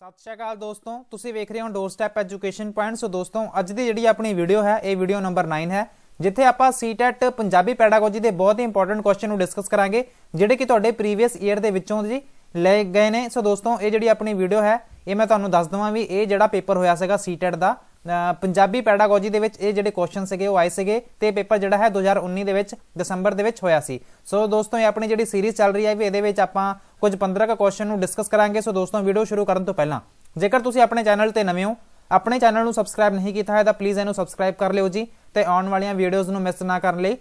ਸਤਿ ਸ਼੍ਰੀ ਅਕਾਲ ਦੋਸਤੋ ਤੁਸੀਂ ਵੇਖ ਰਹੇ ਹੋ door step education point so ਦੋਸਤੋ ਅੱਜ ਦੀ ਜਿਹੜੀ ਆਪਣੀ ਵੀਡੀਓ ਹੈ ਇਹ ਵੀਡੀਓ ਨੰਬਰ 9 ਹੈ ਜਿੱਥੇ ਆਪਾਂ ਸੀਟੈਟ e ਪੰਜਾਬੀ ਪੈਡਾਗੋਜੀ ਦੇ ਬਹੁਤ ਹੀ ਇੰਪੋਰਟੈਂਟ ਕੁਐਸਚਨ ਨੂੰ ਡਿਸਕਸ ਕਰਾਂਗੇ ਜਿਹੜੇ ਕਿ ਤੁਹਾਡੇ ਪ੍ਰੀਵੀਅਸ ਈਅਰ ਦੇ ਵਿੱਚੋਂ ਜੀ ਲੈ ਗਏ ਨੇ ਸੋ ਦੋਸਤੋ ਇਹ ਜਿਹੜੀ ਆਪਣੀ ਵੀਡੀਓ ਹੈ ਇਹ ਮੈਂ ਤੁਹਾਨੂੰ ਦੱਸ ਦਵਾਂ ਵੀ ਇਹ ਜਿਹੜਾ ਪੇਪਰ ਹੋਇਆ ਸੀਗਾ ਸੀਟੈਟ e ਦਾ ਪੰਜਾਬੀ ਪੈਡਾਗੋਜੀ ਦੇ ਵਿੱਚ ਇਹ ਜਿਹੜੇ ਕੁਐਸਚਨ ਸੀਗੇ ਉਹ ਆਏ ਸੀਗੇ ਤੇ ਪੇਪਰ ਜਿਹੜਾ ਹੈ 2019 ਦੇ ਵਿੱਚ ਦਸੰਬਰ ਦੇ ਵਿੱਚ ਹੋਇਆ ਸੀ ਸੋ ਦੋਸਤੋ ਇਹ ਆਪਣੀ ਜਿਹੜੀ ਸੀਰੀਜ਼ ਚੱਲ ਰਹੀ ਹੈ ਵੀ ਇਹਦੇ ਵਿੱਚ ਆਪਾਂ ਕੁਝ 15 ਕ ਕੁਐਸਚਨ ਨੂੰ ਡਿਸਕਸ ਕਰਾਂਗੇ ਸੋ ਦੋਸਤੋ ਵੀਡੀਓ ਸ਼ੁਰੂ ਕਰਨ ਤੋਂ ਪਹਿਲਾਂ ਜੇਕਰ ਤੁਸੀਂ ਆਪਣੇ ਚੈਨਲ ਤੇ ਨਵੇਂ ਹੋ ਆਪਣੇ ਚੈਨਲ ਨੂੰ ਸਬਸਕ੍ਰਾਈਬ ਨਹੀਂ ਕੀਤਾ ਹੈ ਤਾਂ ਪਲੀਜ਼ ਇਹਨੂੰ ਸਬਸਕ੍ਰਾਈਬ ਕਰ ਲਿਓ ਜੀ ਤੇ ਆਉਣ ਵਾਲੀਆਂ ਵੀਡੀਓਜ਼ ਨੂੰ ਮਿਸ ਨਾ ਕਰਨ ਲਈ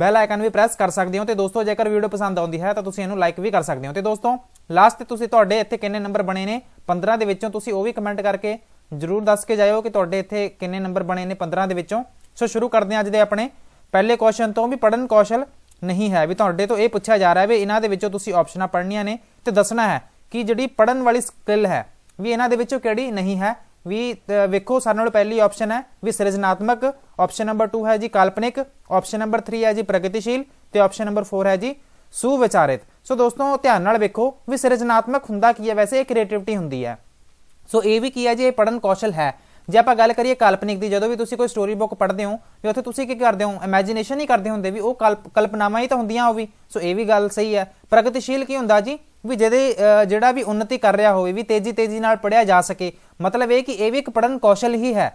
ਬੈਲ ਆਈਕਨ ਵੀ ਪ੍ਰੈਸ ਕਰ ਸਕਦੇ ਹੋ ਤੇ ਦੋਸਤੋ ਜੇਕਰ ਵੀਡੀਓ ਪਸੰਦ ਆਉਂਦੀ ਹੈ ਤਾਂ ਤੁਸੀਂ ਇਹਨੂੰ ਲਾਈਕ ਵੀ ਕਰ ਸਕਦੇ ਹੋ ਤੇ ਦੋਸਤੋ ਲਾਸਟ ਤੇ ਤੁਸੀਂ ਤੁਹਾਡੇ ਇੱਥੇ ਕਿੰਨੇ ਨੰਬਰ ਬਣੇ ਨੇ 15 ਦੇ ਵਿੱਚੋਂ ਤੁਸੀਂ ਉਹ ਵੀ ਕਮੈਂਟ ਕਰਕੇ ਜਰੂਰ ਦੱਸ ਕੇ ਜਾਇਓ ਕਿ ਤੁਹਾਡੇ ਇੱਥੇ ਕਿੰਨੇ ਨੰਬਰ ਬਣੇ ਨੇ 15 ਦੇ ਵਿੱਚੋਂ ਸੋ ਸ਼ੁਰੂ ਕਰਦੇ ਹਾਂ ਅੱਜ ਦੇ ਆਪਣੇ ਪਹਿਲੇ ਕੁਐਸਚਨ ਤੋਂ ਵੀ ਪੜਨ ਕੌਸ਼ਲ ਨਹੀਂ ਹੈ ਵੀ ਤੁਹਾਡੇ ਤੋਂ ਇਹ ਪੁੱਛਿਆ ਜਾ ਰਿਹਾ ਵੀ ਇਹਨਾਂ ਦੇ ਵਿੱਚੋਂ ਤੁਸੀਂ ਆਪਸ਼ਨਾਂ ਪੜ੍ਹਨੀਆਂ ਨੇ ਤੇ ਦੱਸਣਾ ਹੈ ਕਿ ਜਿਹੜੀ ਪੜਨ ਵਾਲੀ ਸਕਿੱਲ ਹੈ ਵੀ ਇਹਨਾਂ ਦੇ ਵਿੱਚੋਂ ਕਿਹੜੀ ਨਹੀਂ ਹੈ ਵੀ ਵੇਖੋ ਸਾਡੇ ਨਾਲ ਪਹਿਲੀ ਆਪਸ਼ਨ ਹੈ ਵੀ ਸਿਰਜਣਾਤਮਕ ਆਪਸ਼ਨ ਨੰਬਰ 2 ਹੈ ਜੀ ਕਾਲਪਨਿਕ ਆਪਸ਼ਨ ਨੰਬਰ 3 ਹੈ ਜੀ ਪ੍ਰਗਤੀਸ਼ੀਲ ਤੇ ਆਪਸ਼ਨ ਨੰਬਰ 4 ਹੈ ਜੀ ਸੁਵਿਚਾਰਿਤ ਸੋ ਦੋਸਤੋ ਧਿਆਨ ਨਾਲ ਵੇਖੋ ਵੀ ਸਿਰਜਣਾਤਮਕ ਹੁੰਦਾ ਕੀ ਹੈ ਵੈਸੇ ਇਹ ਕ੍ਰੀਏਟੀਵਿਟੀ ਹੁੰਦੀ ਹੈ ਸੋ ਇਹ ਵੀ ਕੀ ਹੈ ਜੀ ਇਹ ਪੜਨ ਕੌਸ਼ਲ ਹੈ ਜੇ ਆਪਾਂ ਗੱਲ ਕਰੀਏ ਕਾਲਪਨਿਕ ਦੀ ਜਦੋਂ ਵੀ ਤੁਸੀਂ ਕੋਈ ਸਟੋਰੀ ਬੁੱਕ ਪੜ੍ਹਦੇ ਹੋ ਤੇ ਉੱਥੇ ਤੁਸੀਂ ਕੀ ਕਰਦੇ ਹੋ ਇਮੇਜਿਨੇਸ਼ਨ ਹੀ ਕਰਦੇ ਹੁੰਦੇ ਵੀ ਉਹ ਕਲਪਨਾਵਾਂ ਹੀ ਤਾਂ ਹੁੰਦੀਆਂ ਉਹ ਵੀ ਸੋ ਇਹ ਵੀ ਗੱਲ ਸਹੀ ਹੈ ਪ੍ਰਗਤੀਸ਼ੀਲ ਕੀ ਹੁੰਦਾ ਜੀ ਵੀ ਜਿਹਦੇ ਜਿਹੜਾ ਵੀ ਉન્નਤੀ ਕਰ ਰਿਹਾ ਹੋਵੇ ਵੀ ਤੇਜ਼ੀ ਤੇਜ਼ੀ ਨਾਲ ਪੜਿਆ ਜਾ ਸਕੇ ਮਤਲਬ ਇਹ ਕਿ ਇਹ ਵੀ ਇੱਕ ਪੜਨ ਕੌਸ਼ਲ ਹੀ ਹੈ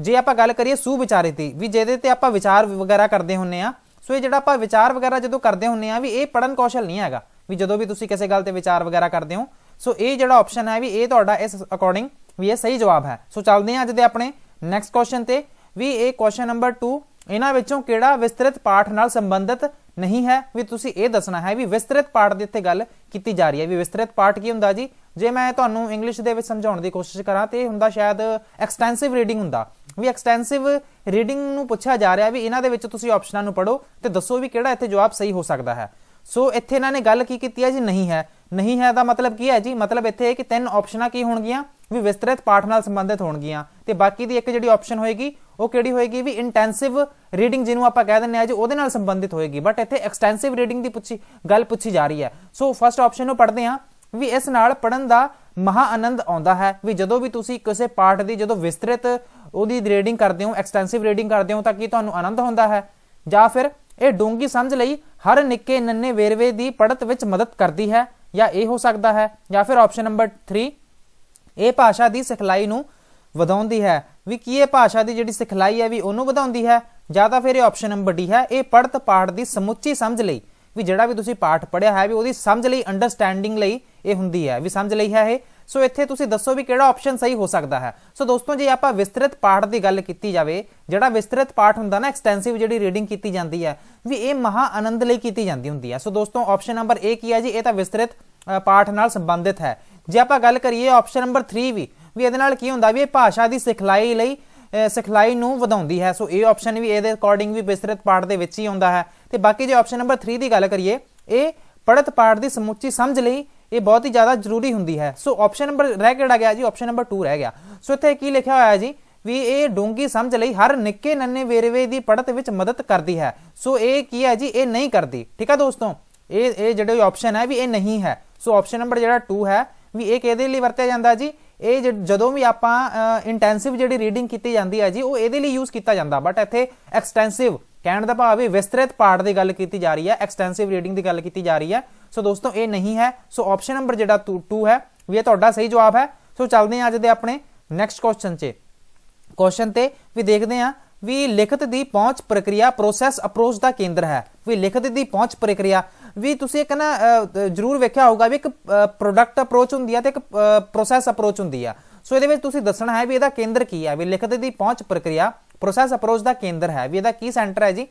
ਜੇ ਆਪਾਂ ਗੱਲ ਕਰੀਏ ਸੂ ਵਿਚਾਰੇ ਦੀ ਵੀ ਜਿਹਦੇ ਤੇ ਆਪਾਂ ਵਿਚਾਰ ਵਗੈਰਾ ਕਰਦੇ ਹੁੰਨੇ ਆ ਸੋ ਇਹ ਜਿਹੜਾ ਆਪਾਂ ਵਿਚਾਰ ਵਗੈਰਾ ਜਦੋਂ ਕਰਦੇ ਹੁੰਨੇ ਆ ਵੀ ਇਹ ਪੜਨ ਕੌਸ਼ਲ ਨਹੀਂ ਹੈਗਾ ਵੀ ਜਦੋਂ ਵੀ ਤੁਸੀਂ ਕਿਸੇ ਗੱਲ ਤੇ ਵਿਚਾਰ ਵਗੈਰਾ ਕਰਦੇ ਹੋ ਸੋ ਇਹ ਜਿਹੜਾ ਆਪਸ਼ਨ ਹੈ ਵੀ ਇਹ ਤੁਹਾਡਾ ਇਸ ਅਕੋਰਡਿੰਗ ਵੀ ਇਹ ਸਹੀ ਜਵਾਬ ਹੈ ਸੋ ਚੱਲਦੇ ਹਾਂ ਅੱਜ ਦੇ ਆਪਣੇ ਨੈਕਸਟ ਕੁਐਸਚਨ ਤੇ ਵੀ ਇਹ ਕੁਐਸਚਨ ਨੰਬਰ 2 ਇਹਨਾਂ ਵਿੱਚੋਂ ਕਿਹੜਾ ਵਿਸਤ੍ਰਿਤ ਪਾਠ ਨਾਲ ਸੰਬੰਧਿਤ ਨਹੀਂ ਹੈ ਵੀ ਤੁਸੀਂ ਇਹ ਦੱਸਣਾ ਹੈ ਵੀ ਵਿਸਤ੍ਰਿਤ ਪਾਠ ਦੇ ਇੱਥੇ ਗੱਲ ਕੀਤੀ ਜਾ ਰਹੀ ਹੈ ਵੀ ਵਿਸਤ੍ਰਿਤ ਪਾਠ ਕੀ ਹੁੰਦਾ ਜੀ ਜੇ ਮੈਂ ਤੁਹਾਨੂੰ ਇੰਗਲਿਸ਼ ਦੇ ਵਿੱਚ ਸਮਝਾਉਣ ਦੀ ਕੋਸ਼ਿਸ਼ ਕਰਾਂ ਤੇ ਇਹ ਹੁੰਦਾ ਸ਼ਾਇਦ ਐਕਸਟੈਂਸਿਵ ਰੀਡਿੰਗ ਹੁੰਦਾ ਵੀ ਐਕਸਟੈਂਸਿਵ ਰੀਡਿੰਗ ਨੂੰ ਪੁੱਛਿਆ ਜਾ ਰਿਹਾ ਵੀ ਇਹਨਾਂ ਦੇ ਵਿੱਚ ਤੁਸੀਂ ਆਪਸ਼ਨਾਂ ਨੂੰ ਪੜੋ ਤੇ ਦੱਸੋ ਵੀ ਕਿਹੜਾ ਇੱਥੇ ਜਵਾਬ ਸਹੀ ਹੋ ਸਕਦਾ ਹੈ ਸੋ ਇੱਥੇ ਇਹਨਾਂ ਨੇ ਗੱਲ ਕੀ ਕੀਤੀ ਹੈ ਜੀ ਨਹੀਂ ਹੈ ਨਹੀਂ ਹੈ ਦਾ ਮਤਲਬ ਕੀ ਹੈ ਜੀ ਮਤਲਬ ਇੱਥੇ ਕਿ ਤਿੰਨ ਆਪਸ਼ਨਾਂ ਕੀ ਹੋਣਗੀਆਂ ਵੀ ਵਿਸਤ੍ਰਿਤ ਪਾਠ ਨਾਲ ਸੰਬੰਧਿਤ ਹੋਣਗੀਆਂ ਤੇ ਬਾਕੀ ਦੀ ਇੱਕ ਜਿਹੜੀ ਆਪਸ਼ਨ ਹੋਏਗੀ ਉਹ ਕਿਹੜੀ ਹੋਏਗੀ ਵੀ ਇੰਟੈਂਸਿਵ ਰੀਡਿੰਗ ਜਿਹਨੂੰ ਆਪਾਂ ਕਹਿ ਦਿੰਨੇ ਆ ਜੀ ਉਹਦੇ ਨਾਲ ਸੰਬੰਧਿਤ ਹੋਏਗੀ ਬਟ ਇੱਥੇ ਐਕਸਟੈਂਸਿਵ ਰੀਡਿੰਗ ਦੀ ਪੁੱਛੀ ਗੱਲ ਪੁੱਛੀ ਜਾ ਰਹੀ ਹੈ ਸੋ ਫਰਸਟ ਆਪਸ਼ਨ ਨੂੰ ਪੜ੍ਹਦੇ ਆ ਵੀ ਇਸ ਨਾਲ ਪੜਨ ਦਾ ਮਹਾ ਆਨੰਦ ਆਉਂਦਾ ਹੈ ਵੀ ਜਦੋਂ ਵੀ ਤੁਸੀਂ ਕਿਸੇ ਪਾਠ ਦੀ ਜਦੋਂ ਵਿਸਤ੍ਰਿਤ ਉਹਦੀ ਰੀਡਿੰਗ ਕਰਦੇ ਹੋ ਐਕਸਟੈਂਸਿਵ ਰੀਡਿੰਗ ਕਰਦੇ ਹੋ ਤਾਂ ਕੀ ਤੁਹਾਨੂੰ ਆਨੰਦ ਹੁੰਦਾ ਹੈ ਜਾਂ ਫਿਰ ਇਹ ਡੂੰਗੀ ਸਮਝ ਲਈ ਹਰ ਨਿੱਕੇ ਨੰਨੇ ਵੇਰਵੇ ਦੀ ਪੜਤ ਵਿੱਚ ਮਦਦ ਕਰਦੀ ਹੈ ਜਾਂ ਇਹ ਹੋ ਸਕਦਾ ਹੈ ਜਾਂ ਫਿਰ ਆਪਸ਼ਨ ਨੰਬਰ 3 ਇਹ ਭਾਸ਼ਾ ਦੀ ਸਿਖਲਾਈ ਨੂੰ ਵਧਾਉਂਦੀ ਹੈ ਵੀ ਕੀ ਇਹ ਭਾਸ਼ਾ ਦੀ ਜਿਹੜੀ ਸਿਖਲਾਈ ਹੈ ਵੀ ਉਹਨੂੰ ਵਧਾਉਂਦੀ ਹੈ ਜਾਂ ਤਾਂ ਫਿਰ ਇਹ ਆਪਸ਼ਨ ਨੰਬਰ ਡੀ ਹੈ ਇਹ ਪੜਤ ਪਾਠ ਦੀ ਸਮੁੱਚੀ ਸਮਝ ਲਈ ਵੀ ਜਿਹੜਾ ਵੀ ਤੁਸੀਂ ਪਾਠ ਪੜਿਆ ਹੈ ਵੀ ਉਹਦੀ ਸਮਝ ਲਈ ਅੰਡਰਸਟੈਂਡਿੰਗ ਲਈ ਇਹ ਹੁੰਦੀ ਹੈ ਵੀ ਸਮਝ ਲਈ ਹੈ ਇਹ ਸੋ ਇੱਥੇ ਤੁਸੀਂ ਦੱਸੋ ਵੀ ਕਿਹੜਾ ਆਪਸ਼ਨ ਸਹੀ ਹੋ ਸਕਦਾ ਹੈ ਸੋ ਦੋਸਤੋ ਜੇ ਆਪਾਂ ਵਿਸਤ੍ਰਿਤ ਪਾਠ ਦੀ ਗੱਲ ਕੀਤੀ ਜਾਵੇ ਜਿਹੜਾ ਵਿਸਤ੍ਰਿਤ ਪਾਠ ਹੁੰਦਾ ਨਾ ਐਕਸਟੈਂਸਿਵ ਜਿਹੜੀ ਰੀਡਿੰਗ ਕੀਤੀ ਜਾਂਦੀ ਹੈ ਵੀ ਇਹ ਮਹਾ ਆਨੰਦ ਲਈ ਕੀਤੀ ਜਾਂਦੀ ਹੁੰਦੀ ਹੈ ਸੋ ਦੋਸਤੋ ਆਪਸ਼ਨ ਨੰਬਰ A ਕੀ ਹੈ ਜੀ ਇਹ ਤਾਂ ਵਿਸਤ੍ਰਿਤ ਪਾਠ ਨਾਲ ਸੰਬੰਧਿਤ ਹੈ ਜੇ ਆਪਾਂ ਗੱਲ ਕਰੀਏ ਆਪਸ਼ਨ ਨੰਬਰ 3 ਵੀ ਵੀ ਇਹਦੇ ਨਾਲ ਕੀ ਹੁੰਦਾ ਵੀ ਇਹ ਭਾਸ਼ਾ ਦੀ ਸਿਖਲਾਈ ਲਈ ਸਿਖਲਾਈ ਨੂੰ ਵਧਾਉਂਦੀ ਹੈ ਸੋ ਇਹ ਆਪਸ਼ਨ ਵੀ ਇਹਦੇ ਅਕੋਰਡਿੰਗ ਵੀ ਵਿਸਤ੍ਰਿਤ ਪਾਠ ਦੇ ਵਿੱਚ ਹੀ ਆਉਂਦਾ ਹੈ ਤੇ ਬਾਕੀ ਜੇ ਆਪਸ਼ਨ ਨੰਬਰ 3 ਦੀ ਗੱਲ ਕਰੀਏ ਇਹ ਪੜਤ ਪਾਠ ਦੀ ਸਮੁੱਚੀ ਸਮਝ ਲਈ ਇਹ ਬਹੁਤ ਹੀ ਜ਼ਿਆਦਾ ਜ਼ਰੂਰੀ ਹੁੰਦੀ ਹੈ ਸੋ ਆਪਸ਼ਨ ਨੰਬਰ ਰਹਿ ਕਿਹੜਾ ਗਿਆ ਜੀ ਆਪਸ਼ਨ ਨੰਬਰ 2 ਰਹਿ ਗਿਆ ਸੋ ਇੱਥੇ ਕੀ ਲਿਖਿਆ ਹੋਇਆ ਹੈ ਜੀ ਵੀ ਇਹ ਡੂੰਗੀ ਸਮਝ ਲਈ ਹਰ ਨਿੱਕੇ ਨੰਨੇ ਵੇਰਵੇ ਦੀ ਪੜਤ ਵਿੱਚ ਮਦਦ ਕਰਦੀ ਹੈ ਸੋ ਇਹ ਕੀ ਹੈ ਜੀ ਇਹ ਨਹੀਂ ਕਰਦੀ ਠੀਕ ਹੈ ਦੋਸਤੋ ਇਹ ਇਹ ਜਿਹੜਾ ਆਪਸ਼ਨ ਹੈ ਵੀ ਇਹ ਨਹੀਂ ਹੈ ਸੋ ਆਪਸ਼ਨ ਨੰਬਰ ਜਿਹੜਾ 2 ਹੈ ਵੀ ਇਹ ਕਿਹਦੇ ਲਈ ਵਰਤਿਆ ਜਾਂਦਾ ਜੀ ਇਹ ਜਦੋਂ ਵੀ ਆਪਾਂ ਇੰਟੈਂਸਿਵ ਜਿਹੜੀ ਰੀਡਿੰਗ ਕੀਤੀ ਜਾਂਦੀ ਹੈ ਜੀ ਉਹ ਇਹਦੇ ਲਈ ਯੂਜ਼ ਕੀਤਾ ਜਾਂਦਾ ਬਟ ਇੱਥੇ ਐਕਸਟੈਂਸਿਵ ਕਹਿਣ ਦਾ ਭਾਵ ਹੈ ਵਿਸਤ੍ਰਿਤ ਪਾਠ ਦੀ ਗੱਲ ਕੀਤੀ ਜਾ ਰਹੀ ਹੈ ਐਕਸਟੈਂਸਿਵ ਰੀਡਿੰਗ ਦੀ ਗੱਲ ਕੀਤੀ ਜਾ ਰਹੀ ਹੈ ਸੋ ਦੋਸਤੋ ਇਹ ਨਹੀਂ ਹੈ ਸੋ ਆਪਸ਼ਨ ਨੰਬਰ ਜਿਹੜਾ 2 ਹੈ ਵੀ ਇਹ ਤੁਹਾਡਾ ਸਹੀ ਜਵਾਬ ਹੈ ਸੋ ਚੱਲਦੇ ਹਾਂ ਅੱਜ ਦੇ ਆਪਣੇ ਨੈਕਸਟ ਕੁਐਸਚਨ 'ਚ ਕੁਐਸਚਨ ਤੇ ਵੀ ਦੇਖਦੇ ਹਾਂ ਵੀ ਲਿਖਤ ਦੀ ਪਹੁੰਚ ਪ੍ਰਕਿਰਿਆ ਪ੍ਰੋਸੈਸ ਅਪਰੋਚ ਦਾ ਕੇਂਦਰ ਹੈ ਵੀ ਲਿਖਤ ਦੀ ਪਹੁੰਚ ਪ੍ਰਕਿਰਿਆ ਵੀ ਤੁਸੀਂ ਇੱਕ ਨਾ ਜਰੂਰ ਵੇਖਿਆ ਹੋਊਗਾ ਵੀ ਇੱਕ ਪ੍ਰੋਡਕਟ ਅਪਰੋਚ ਹੁੰਦੀ ਹੈ ਤੇ ਇੱਕ ਪ੍ਰੋਸੈਸ ਅਪਰੋਚ ਹੁੰਦੀ ਆ ਸੋ ਇਹਦੇ ਵਿੱਚ ਤੁਸੀਂ ਦੱਸਣਾ ਹੈ ਵੀ ਇਹਦਾ ਕੇਂਦਰ ਕੀ ਹੈ ਵੀ ਲਿਖਤ ਦੀ ਪਹੁੰਚ ਪ੍ਰਕਿਰਿਆ ਪ੍ਰੋਸੈਸ ਅਪਰੋਚ ਦਾ ਕੇਂਦਰ ਹੈ ਵੀ ਇਹਦਾ ਕੀ ਸੈਂਟਰ ਹੈ ਜੀ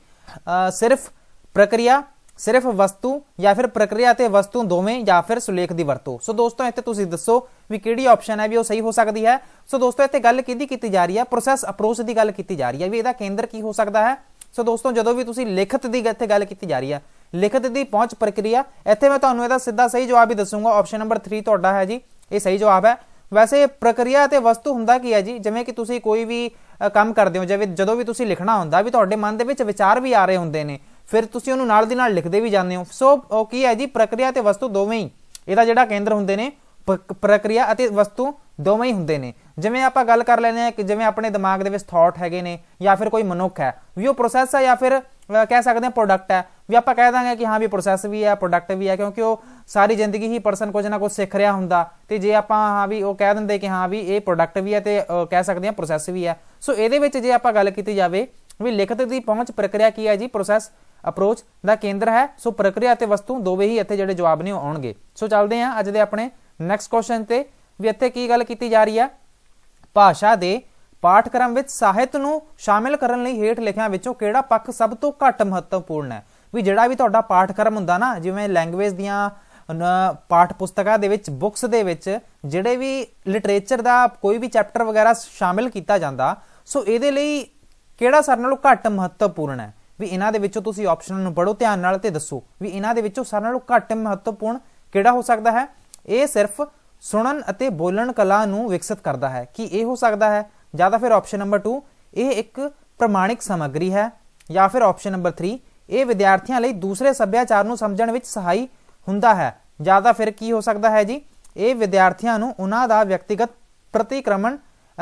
ਸਿਰਫ ਪ੍ਰਕਿਰਿਆ ਸਿਰਫ ਵਸਤੂ ਜਾਂ ਫਿਰ ਪ੍ਰਕਿਰਿਆ ਤੇ ਵਸਤੂ ਦੋਵੇਂ ਜਾਂ ਫਿਰ ਸੁਲੇਖ ਦੀ ਵਰਤੋਂ ਸੋ ਦੋਸਤੋ ਇੱਥੇ ਤੁਸੀਂ ਦੱਸੋ ਵੀ ਕਿਹੜੀ ਆਪਸ਼ਨ ਹੈ ਵੀ ਉਹ ਸਹੀ ਹੋ ਸਕਦੀ ਹੈ ਸੋ ਦੋਸਤੋ ਇੱਥੇ ਗੱਲ ਕਿਹਦੀ ਕੀਤੀ ਜਾ ਰਹੀ ਹੈ ਪ੍ਰੋਸੈਸ ਅਪਰੋਚ ਦੀ ਗੱਲ ਕੀਤੀ ਜਾ ਰਹੀ ਹੈ ਵੀ ਇਹਦਾ ਕੇਂਦਰ ਕੀ ਹੋ ਸਕਦਾ ਹੈ ਸੋ ਦੋਸਤੋ ਜਦੋਂ ਵੀ ਤੁਸੀਂ ਲਿਖਤ ਦੀ ਇੱਥੇ ਗੱਲ ਕੀਤੀ ਜਾ ਰਹੀ ਹੈ ਲਿਖਤ ਦੀ ਪਹੁੰਚ ਪ੍ਰਕਿਰਿਆ ਇੱਥੇ ਮੈਂ ਤੁਹਾਨੂੰ ਇਹਦਾ ਸਿੱਧਾ ਸਹੀ ਜਵਾਬ ਹੀ ਦੱਸੂਗਾ ਆਪਸ਼ਨ ਨੰਬਰ 3 ਤੁਹਾਡਾ ਹੈ ਜੀ ਇਹ ਸਹੀ ਜਵਾਬ ਹੈ ਵੈਸੇ ਪ੍ਰਕਿਰਿਆ ਤੇ ਵਸਤੂ ਹੁੰਦਾ ਕੀ ਹੈ ਜੀ ਜਿਵੇਂ ਕਿ ਤੁਸੀਂ ਕੋਈ ਵੀ ਕੰਮ ਕਰਦੇ ਹੋ ਜਿਵੇਂ ਜਦੋਂ ਵੀ ਤੁਸੀਂ ਲਿਖਣਾ ਹੁੰਦਾ ਵੀ ਤੁਹਾਡੇ ਮਨ ਦੇ ਵਿੱਚ ਵਿਚਾਰ ਵੀ ਆ ਰਹੇ ਹੁੰਦੇ ਨੇ ਫਿਰ ਤੁਸੀਂ ਉਹਨੂੰ ਨਾਲ ਦੀ ਨਾਲ ਲਿਖਦੇ ਵੀ ਜਾਂਦੇ ਹੋ ਸੋ ਉਹ ਕੀ ਹੈ ਜੀ ਪ੍ਰਕਿਰਿਆ ਤੇ ਵਸਤੂ ਦੋਵੇਂ ਹੀ ਇਹਦਾ ਜਿਹੜਾ ਕੇਂਦਰ ਹੁੰਦੇ ਨੇ ਪ੍ਰਕਿਰਿਆ ਅਤੇ ਵਸਤੂ ਦੋਵੇਂ ਹੀ ਹੁੰਦੇ ਨੇ ਜਿਵੇਂ ਆਪਾਂ ਗੱਲ ਕਰ ਲੈਨੇ ਆ ਕਿ ਜਿਵੇਂ ਆਪਣੇ ਦਿਮਾਗ ਦੇ ਵਿੱਚ ਥਾਟ ਹੈਗੇ ਨੇ ਜਾਂ ਫਿਰ ਕੋਈ ਮਨੁੱਖ ਹੈ ਵੀ ਉਹ ਪ੍ਰੋਸੈਸ ਹੈ ਜਾਂ ਫਿਰ ਕਹਿ ਸਕਦੇ ਆ ਪ੍ਰੋਡਕਟ ਹੈ ਵੀ ਆਪਾਂ ਕਹਿ ਦਾਂਗੇ ਕਿ ਹਾਂ ਵੀ ਪ੍ਰੋਸੈਸ ਵੀ ਹੈ ਪ੍ਰੋਡਕਟ ਵੀ ਹੈ ਕਿਉਂਕਿ ਉਹ ਸਾਰੀ ਜ਼ਿੰਦਗੀ ਹੀ ਪਰਸਨ ਕੁਝ ਨਾ ਕੁਝ ਸਿੱਖ ਰਿਹਾ ਹੁੰਦਾ ਤੇ ਜੇ ਆਪਾਂ ਹਾਂ ਵੀ ਉਹ ਕਹਿ ਦਿੰਦੇ ਕਿ ਹਾਂ ਵੀ ਇਹ ਪ੍ਰੋਡਕਟ ਵੀ ਹੈ ਤੇ ਕਹਿ ਸਕਦੇ ਆ ਪ੍ਰੋਸੈਸ ਵੀ ਹੈ ਸੋ ਇਹਦੇ ਵਿੱਚ ਜੇ ਆਪਾਂ ਗੱਲ ਕੀਤੀ ਜਾਵੇ ਵੀ ਲਿਖਤ ਦੀ ਪਹੁੰਚ ਪ੍ਰਕਿਰਿਆ ਕੀ ਹੈ ਜੀ ਪ੍ਰੋਸੈਸ ਅਪਰੋਚ ਦਾ ਕੇਂਦਰ ਹੈ ਸੋ ਪ੍ਰਕਿਰਿਆ ਅਤੇ ਵਸਤੂ ਦੋਵੇਂ ਹੀ ਇੱਥੇ ਜਿਹੜੇ ਜਵਾਬ ਨੇ ਆਉਣਗੇ ਸੋ ਚੱਲਦੇ ਆਂ ਅੱਜ ਦੇ ਆਪਣੇ ਨੈਕਸਟ ਕੁਐਸਚਨ ਤੇ ਵੀ ਇੱਥੇ ਕੀ ਗੱਲ ਕੀਤੀ ਜਾ ਰਹੀ ਆ ਭਾਸ਼ਾ ਦੇ ਪਾਠਕ੍ਰਮ ਵਿੱਚ ਸਾਹਿਤ ਨੂੰ ਸ਼ਾਮਿਲ ਕਰਨ ਲਈ ਹੇਠ ਲਿਖਿਆਂ ਵਿੱਚੋਂ ਕਿਹੜਾ ਪੱਖ ਸਭ ਤੋਂ ਘੱਟ ਮਹੱਤਵਪੂਰਨ ਹੈ ਵੀ ਜਿਹੜਾ ਵੀ ਤੁਹਾਡਾ ਪਾਠਕ੍ਰਮ ਹੁੰਦਾ ਨਾ ਜਿਵੇਂ ਲੈਂਗੁਏਜ ਦੀਆਂ ਪਾਠ ਪੁਸਤਕਾਂ ਦੇ ਵਿੱਚ ਬੁੱਕਸ ਦੇ ਵਿੱਚ ਜਿਹੜੇ ਵੀ ਲਿਟਰੇਚਰ ਦਾ ਕੋਈ ਵੀ ਚੈਪਟਰ ਵਗੈਰਾ ਸ਼ਾਮਿਲ ਕੀਤਾ ਜਾਂਦਾ ਸੋ ਇਹਦੇ ਲਈ ਕਿਹੜਾ ਸਾਰਿਆਂ ਨਾਲੋਂ ਘੱਟ ਮਹੱਤਵਪੂਰਨ ਹੈ ਵੀ ਇਹਨਾਂ ਦੇ ਵਿੱਚੋਂ ਤੁਸੀਂ ਆਪਸ਼ਨਾਂ ਨੂੰ ਪੜੋ ਧਿਆਨ ਨਾਲ ਤੇ ਦੱਸੋ ਵੀ ਇਹਨਾਂ ਦੇ ਵਿੱਚੋਂ ਸਾਰਿਆਂ ਨਾਲੋਂ ਘੱਟ ਮਹੱਤਵਪੂਰਨ ਕਿਹੜਾ ਹੋ ਸਕਦਾ ਹੈ ਇਹ ਸਿਰਫ ਸੁਣਨ ਅਤੇ ਬੋਲਣ ਕਲਾ ਨੂੰ ਵਿਕਸਿਤ ਕਰਦਾ ਹੈ ਕੀ ਇਹ ਹੋ ਸਕਦਾ ਹੈ ਜਾਂ ਤਾਂ ਫਿਰ ਆਪਸ਼ਨ ਨੰਬਰ 2 ਇਹ ਇੱਕ ਪ੍ਰਮਾਣਿਕ ਸਮੱਗਰੀ ਹੈ ਜਾਂ ਫਿਰ ਆਪਸ਼ਨ ਨੰਬਰ 3 ਇਹ ਵਿਦਿਆਰਥੀਆਂ ਲਈ ਦੂਸਰੇ ਸੱਭਿਆਚਾਰ ਨੂੰ ਸਮਝਣ ਵਿੱਚ ਸਹਾਈ ਹੁੰਦਾ ਹੈ ਜਾਂ ਤਾਂ ਫਿਰ ਕੀ ਹੋ ਸਕਦਾ ਹੈ ਜੀ ਇਹ ਵਿਦਿਆਰਥੀਆਂ ਨੂੰ ਉਹਨਾਂ ਦਾ ਵਿਅਕਤੀਗਤ ਪ੍ਰਤੀਕਰਮਣ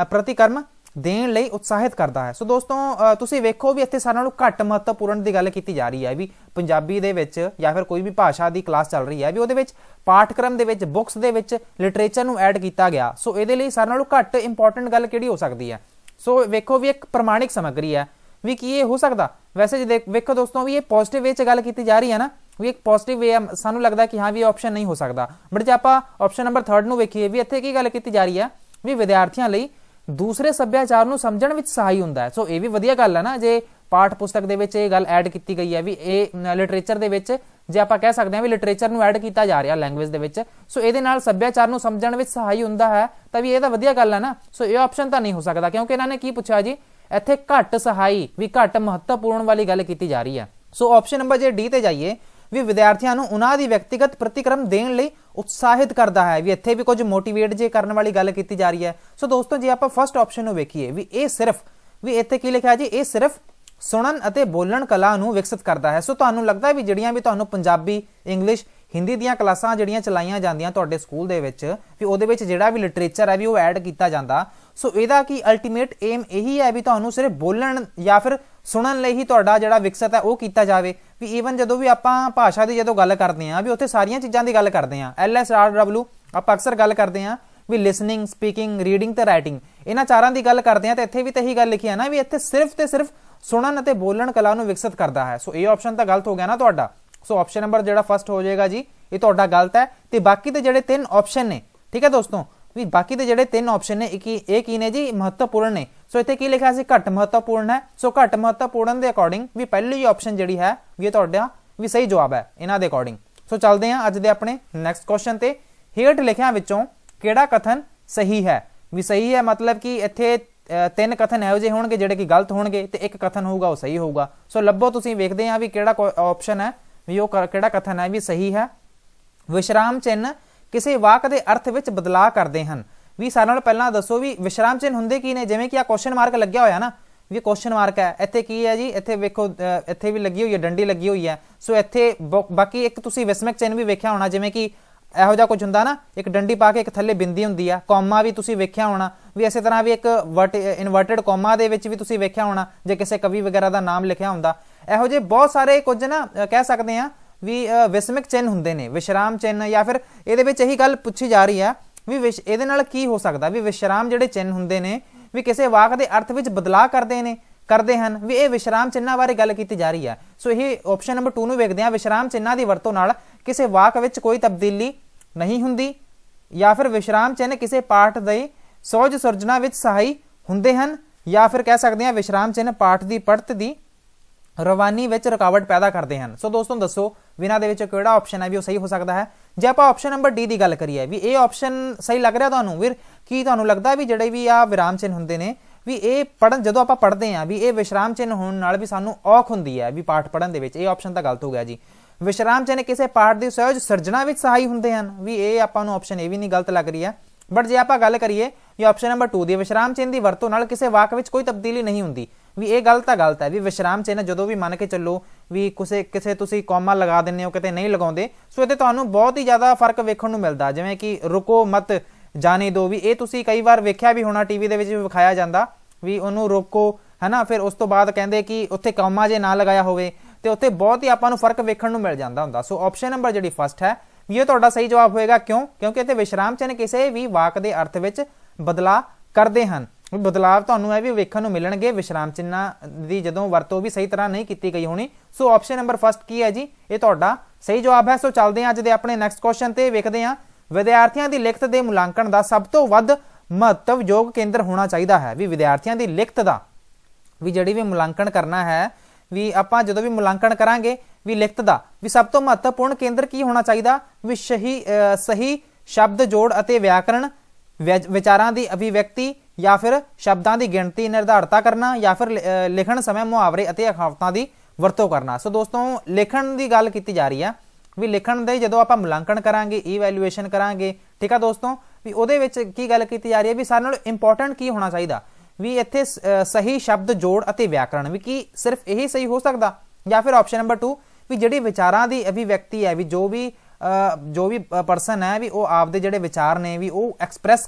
ਪ੍ਰਤੀਕਰਮ ਦੇਣ ਲਈ ਉਤਸ਼ਾਹਿਤ ਕਰਦਾ ਹੈ ਸੋ ਦੋਸਤੋ ਤੁਸੀਂ ਵੇਖੋ ਵੀ ਇੱਥੇ ਸਾਰਿਆਂ ਨੂੰ ਘੱਟ ਮਹੱਤਵਪੂਰਨ ਦੀ ਗੱਲ ਕੀਤੀ ਜਾ ਰਹੀ ਹੈ ਵੀ ਪੰਜਾਬੀ ਦੇ ਵਿੱਚ ਜਾਂ ਫਿਰ ਕੋਈ ਵੀ ਭਾਸ਼ਾ ਦੀ ਕਲਾਸ ਚੱਲ ਰਹੀ ਹੈ ਵੀ ਉਹਦੇ ਵਿੱਚ ਪਾਠਕ੍ਰਮ ਦੇ ਵਿੱਚ ਬੁੱਕਸ ਦੇ ਵਿੱਚ ਲਿਟਰੇਚਰ ਨੂੰ ਐਡ ਕੀਤਾ ਗਿਆ ਸੋ ਇਹਦੇ ਲਈ ਸਾਰਿਆਂ ਨਾਲੋਂ ਘੱਟ ਇੰਪੋਰਟੈਂਟ ਗੱਲ ਕਿਹੜੀ ਹੋ ਸਕਦੀ ਹੈ ਸੋ ਵੇਖੋ ਵੀ ਇੱਕ ਪ੍ਰਮਾਣਿਕ ਸਮੱਗਰੀ ਹੈ ਵੀ ਕੀ ਇਹ ਹੋ ਸਕਦਾ ਵੈਸੇ ਜੇ ਵੇਖੋ ਦੋਸਤੋ ਵੀ ਇਹ ਪੋਜ਼ਿਟਿਵ ਵੇ ਚ ਗੱਲ ਕੀਤੀ ਜਾ ਰਹੀ ਹੈ ਨਾ ਵੀ ਇੱਕ ਪੋਜ਼ਿਟਿਵ ਵੇ ਸਾਨੂੰ ਲੱਗਦਾ ਕਿ ਹਾਂ ਵੀ ਆਪਸ਼ਨ ਨਹੀਂ ਹੋ ਸਕਦਾ ਬਟ ਜੇ ਆਪਾਂ ਆਪਸ਼ਨ ਨੰਬਰ 3 ਨੂੰ ਵੇਖੀਏ ਵੀ ਇੱਥੇ ਕੀ ਗੱਲ ਕੀਤੀ ਜਾ ਰਹੀ ਹੈ ਵੀ ਵਿਦਿਆਰਥੀਆਂ ਲਈ ਦੂਸਰੇ ਸੱਭਿਆਚਾਰ ਨੂੰ ਸਮਝਣ ਵਿੱਚ ਸਹਾਈ ਹੁੰਦਾ ਹੈ ਸੋ ਇਹ ਵੀ ਵਧੀਆ ਗੱਲ ਹੈ ਨਾ ਜੇ ਪਾਠ ਪੁਸਤਕ ਦੇ ਵਿੱਚ ਇਹ ਗੱਲ ਐਡ ਕੀਤੀ ਗਈ ਹੈ ਵੀ ਇਹ ਲਿਟਰੇਚਰ ਦੇ ਵਿੱਚ ਜੇ ਆਪਾਂ ਕਹਿ ਸਕਦੇ ਹਾਂ ਵੀ ਲਿਟਰੇਚਰ ਨੂੰ ਐਡ ਕੀਤਾ ਜਾ ਰਿਹਾ ਲੈਂਗੁਏਜ ਦੇ ਵਿੱਚ ਸੋ ਇਹਦੇ ਨਾਲ ਸੱਭਿਆਚਾਰ ਨੂੰ ਸਮਝਣ ਵਿੱਚ ਸਹਾਈ ਹੁੰਦਾ ਹੈ ਤਾਂ ਵੀ ਇਹ ਤਾਂ ਵਧੀਆ ਗੱਲ ਹੈ ਨਾ ਸੋ ਇਹ ਆਪਸ਼ਨ ਤਾਂ ਨਹੀਂ ਹੋ ਸਕਦਾ ਕਿਉਂਕਿ ਇਹਨਾਂ ਨੇ ਕੀ ਪੁੱਛਿਆ ਜੀ ਇੱਥੇ ਘੱਟ ਸਹਾਈ ਵੀ ਘੱਟ ਮਹੱਤਵਪੂਰਨ ਵਾਲੀ ਗੱਲ ਕੀਤੀ ਜਾ ਰਹੀ ਹੈ ਸੋ ਆਪਸ਼ਨ ਨੰਬਰ ਜੇ ਡੀ ਤੇ ਜਾਈਏ ਵੀ ਵਿਦਿਆਰਥੀਆਂ ਨੂੰ ਉਹਨਾਂ ਦੀ ਵਿਅਕਤੀਗਤ ਪ੍ਰਤੀਕਰਮ ਦੇਣ ਲਈ ਉਤਸ਼ਾਹਿਤ ਕਰਦਾ ਹੈ ਵੀ ਇੱਥੇ ਵੀ ਕੁਝ ਮੋਟੀਵੇਟ ਜੇ ਕਰਨ ਵਾਲੀ ਗੱਲ ਕੀਤੀ ਜਾ ਰਹੀ ਹੈ ਸੋ ਦੋਸਤੋ ਜੇ ਆਪਾਂ ਫਰਸਟ ਆਪਸ਼ਨ ਨੂੰ ਵੇਖੀਏ ਵੀ ਇਹ ਸਿਰਫ ਵੀ ਇੱਥੇ ਕੀ ਲਿਖਿਆ ਜੀ ਇਹ ਸਿਰਫ ਸੁਣਨ ਅਤੇ ਬੋਲਣ ਕਲਾ ਨੂੰ ਵਿਕਸਿਤ ਕਰਦਾ ਹੈ ਸੋ ਤੁਹਾਨੂੰ ਲੱਗਦਾ ਵੀ ਜਿਹੜੀਆਂ ਵੀ ਤੁਹਾਨੂੰ ਪੰਜਾਬੀ ਇੰਗਲਿਸ਼ ਹਿੰਦੀ ਦੀਆਂ ਕਲਾਸਾਂ ਜਿਹੜੀਆਂ ਚਲਾਈਆਂ ਜਾਂਦੀਆਂ ਤੁਹਾਡੇ ਸਕੂਲ ਦੇ ਵਿੱਚ ਵੀ ਉਹਦੇ ਵਿੱਚ ਜਿਹੜਾ ਵੀ ਲਿਟਰੇਚਰ ਹੈ ਵੀ ਉਹ ਐਡ ਕੀਤਾ ਜਾਂਦਾ ਸੋ ਇਹਦਾ ਕੀ ਅਲਟੀਮੇਟ ਏਮ ਇਹੀ ਹੈ ਵੀ ਤੁਹਾਨੂੰ ਸਿਰਫ ਬੋਲਣ ਜਾਂ ਫਿਰ ਸੁਣਨ ਲਈ ਹੀ ਤੁਹਾਡਾ ਜਿਹੜਾ ਵਿਕਸਿਤ ਹੈ ਉਹ ਕੀਤਾ ਜਾਵੇ ਵੀ ਈਵਨ ਜਦੋਂ ਵੀ ਆਪਾਂ ਭਾਸ਼ਾ ਦੀ ਜਦੋਂ ਗੱਲ ਕਰਦੇ ਆਂ ਵੀ ਉੱਥੇ ਸਾਰੀਆਂ ਚੀਜ਼ਾਂ ਦੀ ਗੱਲ ਕਰਦੇ ਆਂ ਐਲ ਐਸ ਆਰ ਡਬਲਯੂ ਆਪਾਂ ਅਕਸਰ ਗੱਲ ਕਰਦੇ ਆਂ ਵੀ ਲਿਸਨਿੰਗ ਸਪੀਕਿੰਗ ਰੀਡਿੰਗ ਤੇ ਰਾਈਟਿੰਗ ਇਹਨਾਂ ਚਾਰਾਂ ਦੀ ਗੱਲ ਕਰਦੇ ਆਂ ਤੇ ਇੱਥੇ ਵੀ ਤੇ ਹੀ ਗੱਲ ਲਿਖੀ ਆ ਨਾ ਵੀ ਇੱਥੇ ਸਿਰਫ ਤੇ ਸਿਰਫ ਸੁਣਨ ਅਤੇ ਬੋਲਣ ਕਲਾ ਨੂੰ ਵਿਕਸਿਤ ਕਰਦਾ ਹੈ ਸੋ ਇਹ ਆਪਸ਼ਨ ਤਾਂ ਗਲਤ ਹੋ ਗਿਆ ਨਾ ਤੁਹਾਡਾ ਸੋ ਆਪਸ਼ਨ ਨੰਬਰ ਜਿਹੜਾ ਫਸਟ ਹੋ ਜਾਏਗਾ ਜੀ ਇਹ ਤੁਹਾਡਾ ਗਲਤ ਹੈ ਤੇ ਬਾਕੀ ਦੇ ਜਿਹੜੇ ਤਿੰਨ ਆਪਸ਼ਨ ਨੇ ਠੀਕ ਹੈ ਦੋਸਤੋ ਵੀ ਬਾਕੀ ਦੇ ਜਿਹੜੇ ਤਿੰਨ ਆਪਸ਼ਨ ਨੇ ਇੱਕ ਇਹ ਕੀ ਨੇ ਜੀ ਮਹੱਤਵਪੂਰਨ ਨੇ ਸੋ ਇੱਥੇ ਕੀ ਲਿਖਿਆ ਸੀ ਘੱਟ ਮਹੱਤਵਪੂਰਨ ਹੈ ਸੋ ਘੱਟ ਮਹੱਤਵਪੂਰਨ ਦੇ ਅਕੋਰਡਿੰਗ ਵੀ ਪਹਿਲੀ ਆਪਸ਼ਨ ਜਿਹੜੀ ਹੈ ਵੀ ਇਹ ਤੁਹਾਡਾ ਵੀ ਸਹੀ ਜਵਾਬ ਹੈ ਇਹਨਾਂ ਦੇ ਅਕੋਰਡਿੰਗ ਸੋ ਚੱਲਦੇ ਹਾਂ ਅੱਜ ਦੇ ਆਪਣੇ ਨੈਕਸਟ ਕੁਐਸਚਨ ਤੇ ਹੇਠ ਲਿਖਿਆਂ ਵਿੱਚੋਂ ਕਿਹੜਾ ਕਥਨ ਸਹੀ ਹੈ ਵੀ ਸਹੀ ਹੈ ਮਤਲਬ ਕਿ ਇੱਥੇ ਤਿੰਨ ਕਥਨ ਇਹੋ ਜਿਹੇ ਹੋਣਗੇ ਜਿਹੜੇ ਕਿ ਗਲਤ ਹੋਣਗੇ ਤੇ ਇੱਕ ਕਥਨ ਹੋਊਗਾ ਉਹ ਸਹੀ ਹੋਊਗਾ ਸੋ ਲੱਭੋ ਤੁਸੀਂ ਵੇਖਦੇ ਹਾਂ ਵੀ ਕਿਹੜਾ ਆਪਸ਼ਨ ਹੈ ਵੀ ਉਹ ਕਿਹੜਾ ਕਥਨ ਹੈ ਵੀ ਸਹੀ ਹੈ ਵਿਸ਼ਰਾਮ ਚਿੰਨ ਕਿਸੇ ਵਾਕ ਦੇ ਅਰਥ ਵਿੱਚ ਬਦਲਾਅ ਕਰਦੇ ਹਨ ਵੀ ਸਾਰਿਆਂ ਨਾਲ ਪਹਿਲਾਂ ਦੱਸੋ ਵੀ ਵਿਸ਼ਰਾਮ ਚਿੰਨ ਹੁੰਦੇ ਕੀ ਨੇ ਜਿਵੇਂ ਕਿ ਆ ਕੁਐਸਚਨ ਮਾਰਕ ਲੱਗਿਆ ਹੋਇਆ ਨਾ ਵੀ ਕੁਐਸਚਨ ਮਾਰਕ ਹੈ ਇੱਥੇ ਕੀ ਹੈ ਜੀ ਇੱਥੇ ਵੇਖੋ ਇੱਥੇ ਵੀ ਲੱਗੀ ਹੋਈ ਹੈ ਡੰਡੀ ਲੱਗੀ ਹੋਈ ਹੈ ਸੋ ਇੱਥੇ ਬਾਕੀ ਇੱਕ ਤੁਸੀਂ ਵਿਸਮਕ ਚਿੰਨ ਵੀ ਵੇਖਿਆ ਹੋਣਾ ਜਿਵੇਂ ਕਿ ਇਹੋ ਜਿਹਾ ਕੁਝ ਹੁੰਦਾ ਨਾ ਇੱਕ ਡੰਡੀ ਪਾ ਕੇ ਇੱਕ ਥੱਲੇ ਬਿੰਦੀ ਹੁੰਦੀ ਆ ਕੋਮਾ ਵੀ ਤੁਸੀਂ ਵੇਖਿਆ ਹੋਣਾ ਵੀ ਇਸੇ ਤਰ੍ਹਾਂ ਵੀ ਇੱਕ ਇਨਵਰਟਡ ਕੋਮਾ ਦੇ ਵਿੱਚ ਵੀ ਤੁਸੀਂ ਵੇਖਿਆ ਹੋਣਾ ਜੇ ਕਿਸੇ ਕਵੀ ਵਗੈਰਾ ਦਾ ਨਾਮ ਲਿਖਿਆ ਹੁੰਦਾ ਇਹੋ ਜਿਹੇ ਬਹੁਤ ਸਾਰੇ ਕੁਝ ਨਾ ਕਹਿ ਸਕਦੇ ਆ ਵੀ ਵਿਸਮਿਕ ਚਿੰਨ ਹੁੰਦੇ ਨੇ ਵਿਸ਼ਰਾਮ ਚਿੰਨ ਜਾਂ ਫਿਰ ਇਹਦੇ ਵਿੱਚ ਇਹੀ ਗੱਲ ਪੁੱਛੀ ਜਾ ਰਹੀ ਆ ਵੀ ਇਹਦੇ ਨਾਲ ਕੀ ਹੋ ਸਕਦਾ ਵੀ ਵਿਸ਼ਰਾਮ ਜਿਹੜੇ ਚਿੰਨ ਹੁੰਦੇ ਨੇ ਵੀ ਕਿਸੇ ਵਾਕ ਦੇ ਅਰਥ ਵਿੱਚ ਬਦਲਾਅ ਕਰਦੇ ਨੇ ਕਰਦੇ ਹਨ ਵੀ ਇਹ ਵਿਸ਼ਰਾਮ ਚਿੰਨਾਂ ਬਾਰੇ ਗੱਲ ਕੀਤੀ ਜਾ ਰਹੀ ਆ ਸੋ ਇਹ ਆਪਸ਼ਨ ਨੰਬਰ 2 ਨੂੰ ਵੇਖਦੇ ਆ ਵਿਸ਼ਰਾਮ ਚਿੰਨਾਂ ਦੀ ਵਰਤੋਂ ਨਾਲ ਕਿਸੇ ਵਾਕ ਵਿੱਚ ਕੋਈ ਤਬਦੀਲੀ ਨਹੀਂ ਹੁੰਦੀ ਜਾਂ ਫਿਰ ਵਿਸ਼ਰਾਮ ਚਿੰਨ ਕਿਸੇ ਪਾਠ ਦੇ ਸੋਝ ਸਰਜਣਾ ਵਿੱਚ ਸਹਾਈ ਹੁੰਦੇ ਹਨ ਜਾਂ ਫਿਰ ਕਹਿ ਸਕਦੇ ਆ ਵਿਸ਼ਰਾਮ ਚਿੰਨ ਪਾਠ ਦੀ ਪੜਤ ਦੀ ਰਵਾਨੀ ਵਿੱਚ ਰੁਕਾਵਟ ਪੈਦਾ ਕਰਦੇ ਹਨ ਸੋ ਦੋਸਤੋ ਦੱਸੋ ਵਿਨਾ ਦੇ ਵਿੱਚ ਕਿਹੜਾ ਆਪਸ਼ਨ ਹੈ ਵੀ ਉਹ ਸਹੀ ਹੋ ਸਕਦਾ ਹੈ ਜੇ ਆਪਾਂ ਆਪਸ਼ਨ ਨੰਬਰ ਡੀ ਦੀ ਗੱਲ ਕਰੀਏ ਵੀ ਇਹ ਆਪਸ਼ਨ ਸਹੀ ਲੱਗ ਰਿਹਾ ਤੁਹਾਨੂੰ ਵੀਰ ਕੀ ਤੁਹਾਨੂੰ ਲੱਗਦਾ ਵੀ ਜਿਹੜੇ ਵੀ ਆ ਵਿਰਾਮ ਚਿੰਨ ਹੁੰਦੇ ਨੇ ਵੀ ਇਹ ਪੜਨ ਜਦੋਂ ਆਪਾਂ ਪੜਦੇ ਆ ਵੀ ਇਹ ਵਿਸ਼ਰਾਮ ਚਿੰਨ ਹੋਣ ਨਾਲ ਵੀ ਸਾਨੂੰ ਔਖ ਹੁੰਦੀ ਹੈ ਵੀ ਪਾਠ ਪੜਨ ਦੇ ਵਿੱਚ ਇਹ ਆਪਸ਼ਨ ਤਾਂ ਗਲਤ ਹੋ ਗਿਆ ਜੀ ਵਿਸ਼ਰਾਮ ਚਿੰਨ ਕਿਸੇ ਪਾਠ ਦੀ ਸਹਿਜ ਸਿਰਜਣਾ ਵਿੱਚ ਸਹਾਈ ਹੁੰਦੇ ਹਨ ਵੀ ਇਹ ਆਪਾਂ ਨੂੰ ਆਪਸ਼ਨ ਇਹ ਵੀ ਨਹੀਂ ਗਲਤ ਲੱਗ ਰਹੀ ਹੈ ਬਟ ਜੇ ਆਪਾਂ ਗੱਲ ਕਰੀਏ ਵੀ ਆਪਸ਼ਨ ਨੰਬਰ 2 ਦੀ ਵਿਸ਼ਰਾਮ ਚਿੰਨ ਦੀ ਵਰਤੋਂ ਨਾਲ ਕਿਸੇ ਵਾਕ ਵਿੱਚ ਕੋਈ ਤਬਦੀਲੀ ਨਹੀਂ ਹੁੰਦੀ ਵੀ ਇਹ ਗੱਲ ਤਾਂ ਗਲਤ ਹੈ ਵੀ ਵਿਸ਼ਰਾਮ ਚਿੰਨ ਜਦੋਂ ਵੀ ਮੰਨ ਕੇ ਚੱਲੋ ਵੀ ਕਿਸੇ ਕਿਸੇ ਤੁਸੀਂ ਕੋਮਾ ਲਗਾ ਦਿੰਨੇ ਹੋ ਕਿਤੇ ਨਹੀਂ ਲਗਾਉਂਦੇ ਸੋ ਇਹਦੇ ਤੁਹਾਨੂੰ ਬਹੁਤ ਹੀ ਜ਼ਿਆਦਾ ਫਰਕ ਵੇਖਣ ਨੂੰ ਮਿਲਦਾ ਜਿਵੇਂ ਕਿ ਰੁਕੋ ਮਤ ਜਾਣੇ ਦੋ ਵੀ ਇਹ ਤੁਸੀਂ ਕਈ ਵਾਰ ਵੇਖਿਆ ਵੀ ਹੋਣਾ ਟੀਵੀ ਦੇ ਵਿੱਚ ਵੀ ਵਿਖਾਇਆ ਜਾਂਦਾ ਵੀ ਉਹਨੂੰ ਰੋਕੋ ਹੈਨਾ ਫਿਰ ਉਸ ਤੋਂ ਬਾਅਦ ਕਹਿੰਦੇ ਕਿ ਉੱਥੇ ਕੋਮਾ ਜੇ ਨਾ ਲਗਾਇਆ ਹੋਵੇ ਤੇ ਉੱਥੇ ਬਹੁਤ ਹੀ ਆਪਾਂ ਨੂੰ ਫਰਕ ਵੇਖਣ ਨੂੰ ਮਿਲ ਜਾਂਦਾ ਹੁੰਦਾ ਸੋ ਆਪਸ਼ਨ ਨੰਬਰ ਜਿਹੜੀ ਫਸਟ ਹੈ ਇਹ ਤੁਹਾਡਾ ਸਹੀ ਜਵਾਬ ਹੋਏਗਾ ਕਿਉਂ ਕਿਉਂਕਿ ਇੱਥੇ ਵਿਸ਼ਰਾਮ ਚਿੰਨ ਕਿਸੇ ਵੀ ਵਾਕ ਦੇ ਅਰਥ ਵਿੱਚ ਬਦਲਾ ਕਰਦੇ ਹਨ ਬਦਲਾਅ ਤੁਹਾਨੂੰ ਇਹ ਵੀ ਵੇਖਣ ਨੂੰ ਮਿਲਣਗੇ ਵਿਸ਼ਰਾਮ ਚਿੰਨਾ ਦੀ ਜਦੋਂ ਵਰਤੋਂ ਵੀ ਸਹੀ ਤਰ੍ਹਾਂ ਨਹੀਂ ਕੀਤੀ ਗਈ ਹੋਣੀ ਸੋ ਆਪਸ਼ਨ ਨੰਬਰ ਫਸਟ ਕੀ ਹੈ ਜੀ ਇਹ ਤੁਹਾਡਾ ਸਹੀ ਜਵਾਬ ਹੈ ਸੋ ਚੱਲਦੇ ਹਾਂ ਅੱਜ ਦੇ ਆਪਣੇ ਨੈਕਸਟ ਕੁਐਸਚਨ ਤੇ ਵੇਖਦੇ ਹਾਂ ਵਿਦਿਆਰਥੀਆਂ ਦੀ ਲਿਖਤ ਦੇ ਮੁਲਾਂਕਣ ਦਾ ਸਭ ਤੋਂ ਵੱਧ ਮਹੱਤਵਯੋਗ ਕੇਂਦਰ ਹੋਣਾ ਚਾਹੀਦਾ ਹੈ ਵੀ ਵਿਦਿਆਰਥੀਆਂ ਦੀ ਲਿਖਤ ਦਾ ਵੀ ਜਿਹੜੀ ਵੀ ਮੁਲਾਂਕਣ ਕਰਨਾ ਹੈ ਵੀ ਆਪਾਂ ਜਦੋਂ ਵੀ ਮੁਲਾਂਕਣ ਕਰਾਂਗੇ ਵੀ ਲਿਖਤ ਦਾ ਵੀ ਸਭ ਤੋਂ ਮਹੱਤਵਪੂਰਨ ਕੇਂਦਰ ਕੀ ਹੋਣਾ ਚਾਹੀਦਾ ਵੀ ਸਹੀ ਸਹੀ ਸ਼ਬਦ ਜੋੜ ਅਤੇ ਵਿਆਕਰਣ ਵਿਚਾਰਾਂ ਦੀ ਅਭਿਵਿਅਕਤੀ ਜਾਂ ਫਿਰ ਸ਼ਬਦਾਂ ਦੀ ਗਿਣਤੀ ਨਿਰਧਾਰਤਾ ਕਰਨਾ ਜਾਂ ਫਿਰ ਲਿਖਣ ਸਮੇਂ ਮੁਹਾਵਰੇ ਅਤੇ ਅਖਾਵਤਾਂ ਦੀ ਵਰਤੋਂ ਕਰਨਾ ਸੋ ਦੋਸਤੋ ਲਿਖਣ ਦੀ ਗੱਲ ਕੀਤੀ ਜਾ ਰਹੀ ਆ ਵੀ ਲਿਖਣ ਦੇ ਜਦੋਂ ਆਪਾਂ ਮੁਲਾਂਕਣ ਕਰਾਂਗੇ ਈਵੈਲੂਏਸ਼ਨ ਕਰਾਂਗੇ ਠੀਕ ਆ ਦੋਸਤੋ ਵੀ ਉਹਦੇ ਵਿੱਚ ਕੀ ਗੱਲ ਕੀਤੀ ਜਾ ਰਹੀ ਹੈ ਵੀ ਸਾਰਿਆਂ ਨਾਲ ਇੰਪੋਰਟੈਂਟ ਕੀ ਹੋਣਾ ਚਾਹੀਦਾ ਵੀ ਇੱਥੇ ਸਹੀ ਸ਼ਬਦ ਜੋੜ ਅਤੇ ਵਿਆਕਰਣ ਵੀ ਕੀ ਸਿਰਫ ਇਹੀ ਸਹੀ ਹੋ ਸਕਦਾ ਜਾਂ ਫਿਰ ਆਪਸ਼ਨ ਨੰਬਰ 2 ਵੀ ਜਿਹੜੀ ਵਿਚਾਰਾਂ ਦੀ ਅਭਿਵਿਅਕਤੀ ਹੈ ਵੀ ਜੋ ਵੀ ਜੋ ਵੀ ਪਰਸਨ ਹੈ ਵੀ ਉਹ ਆਪਦੇ ਜਿਹੜੇ ਵਿਚਾਰ ਨੇ ਵੀ ਉਹ ਐਕਸਪ੍ਰੈਸ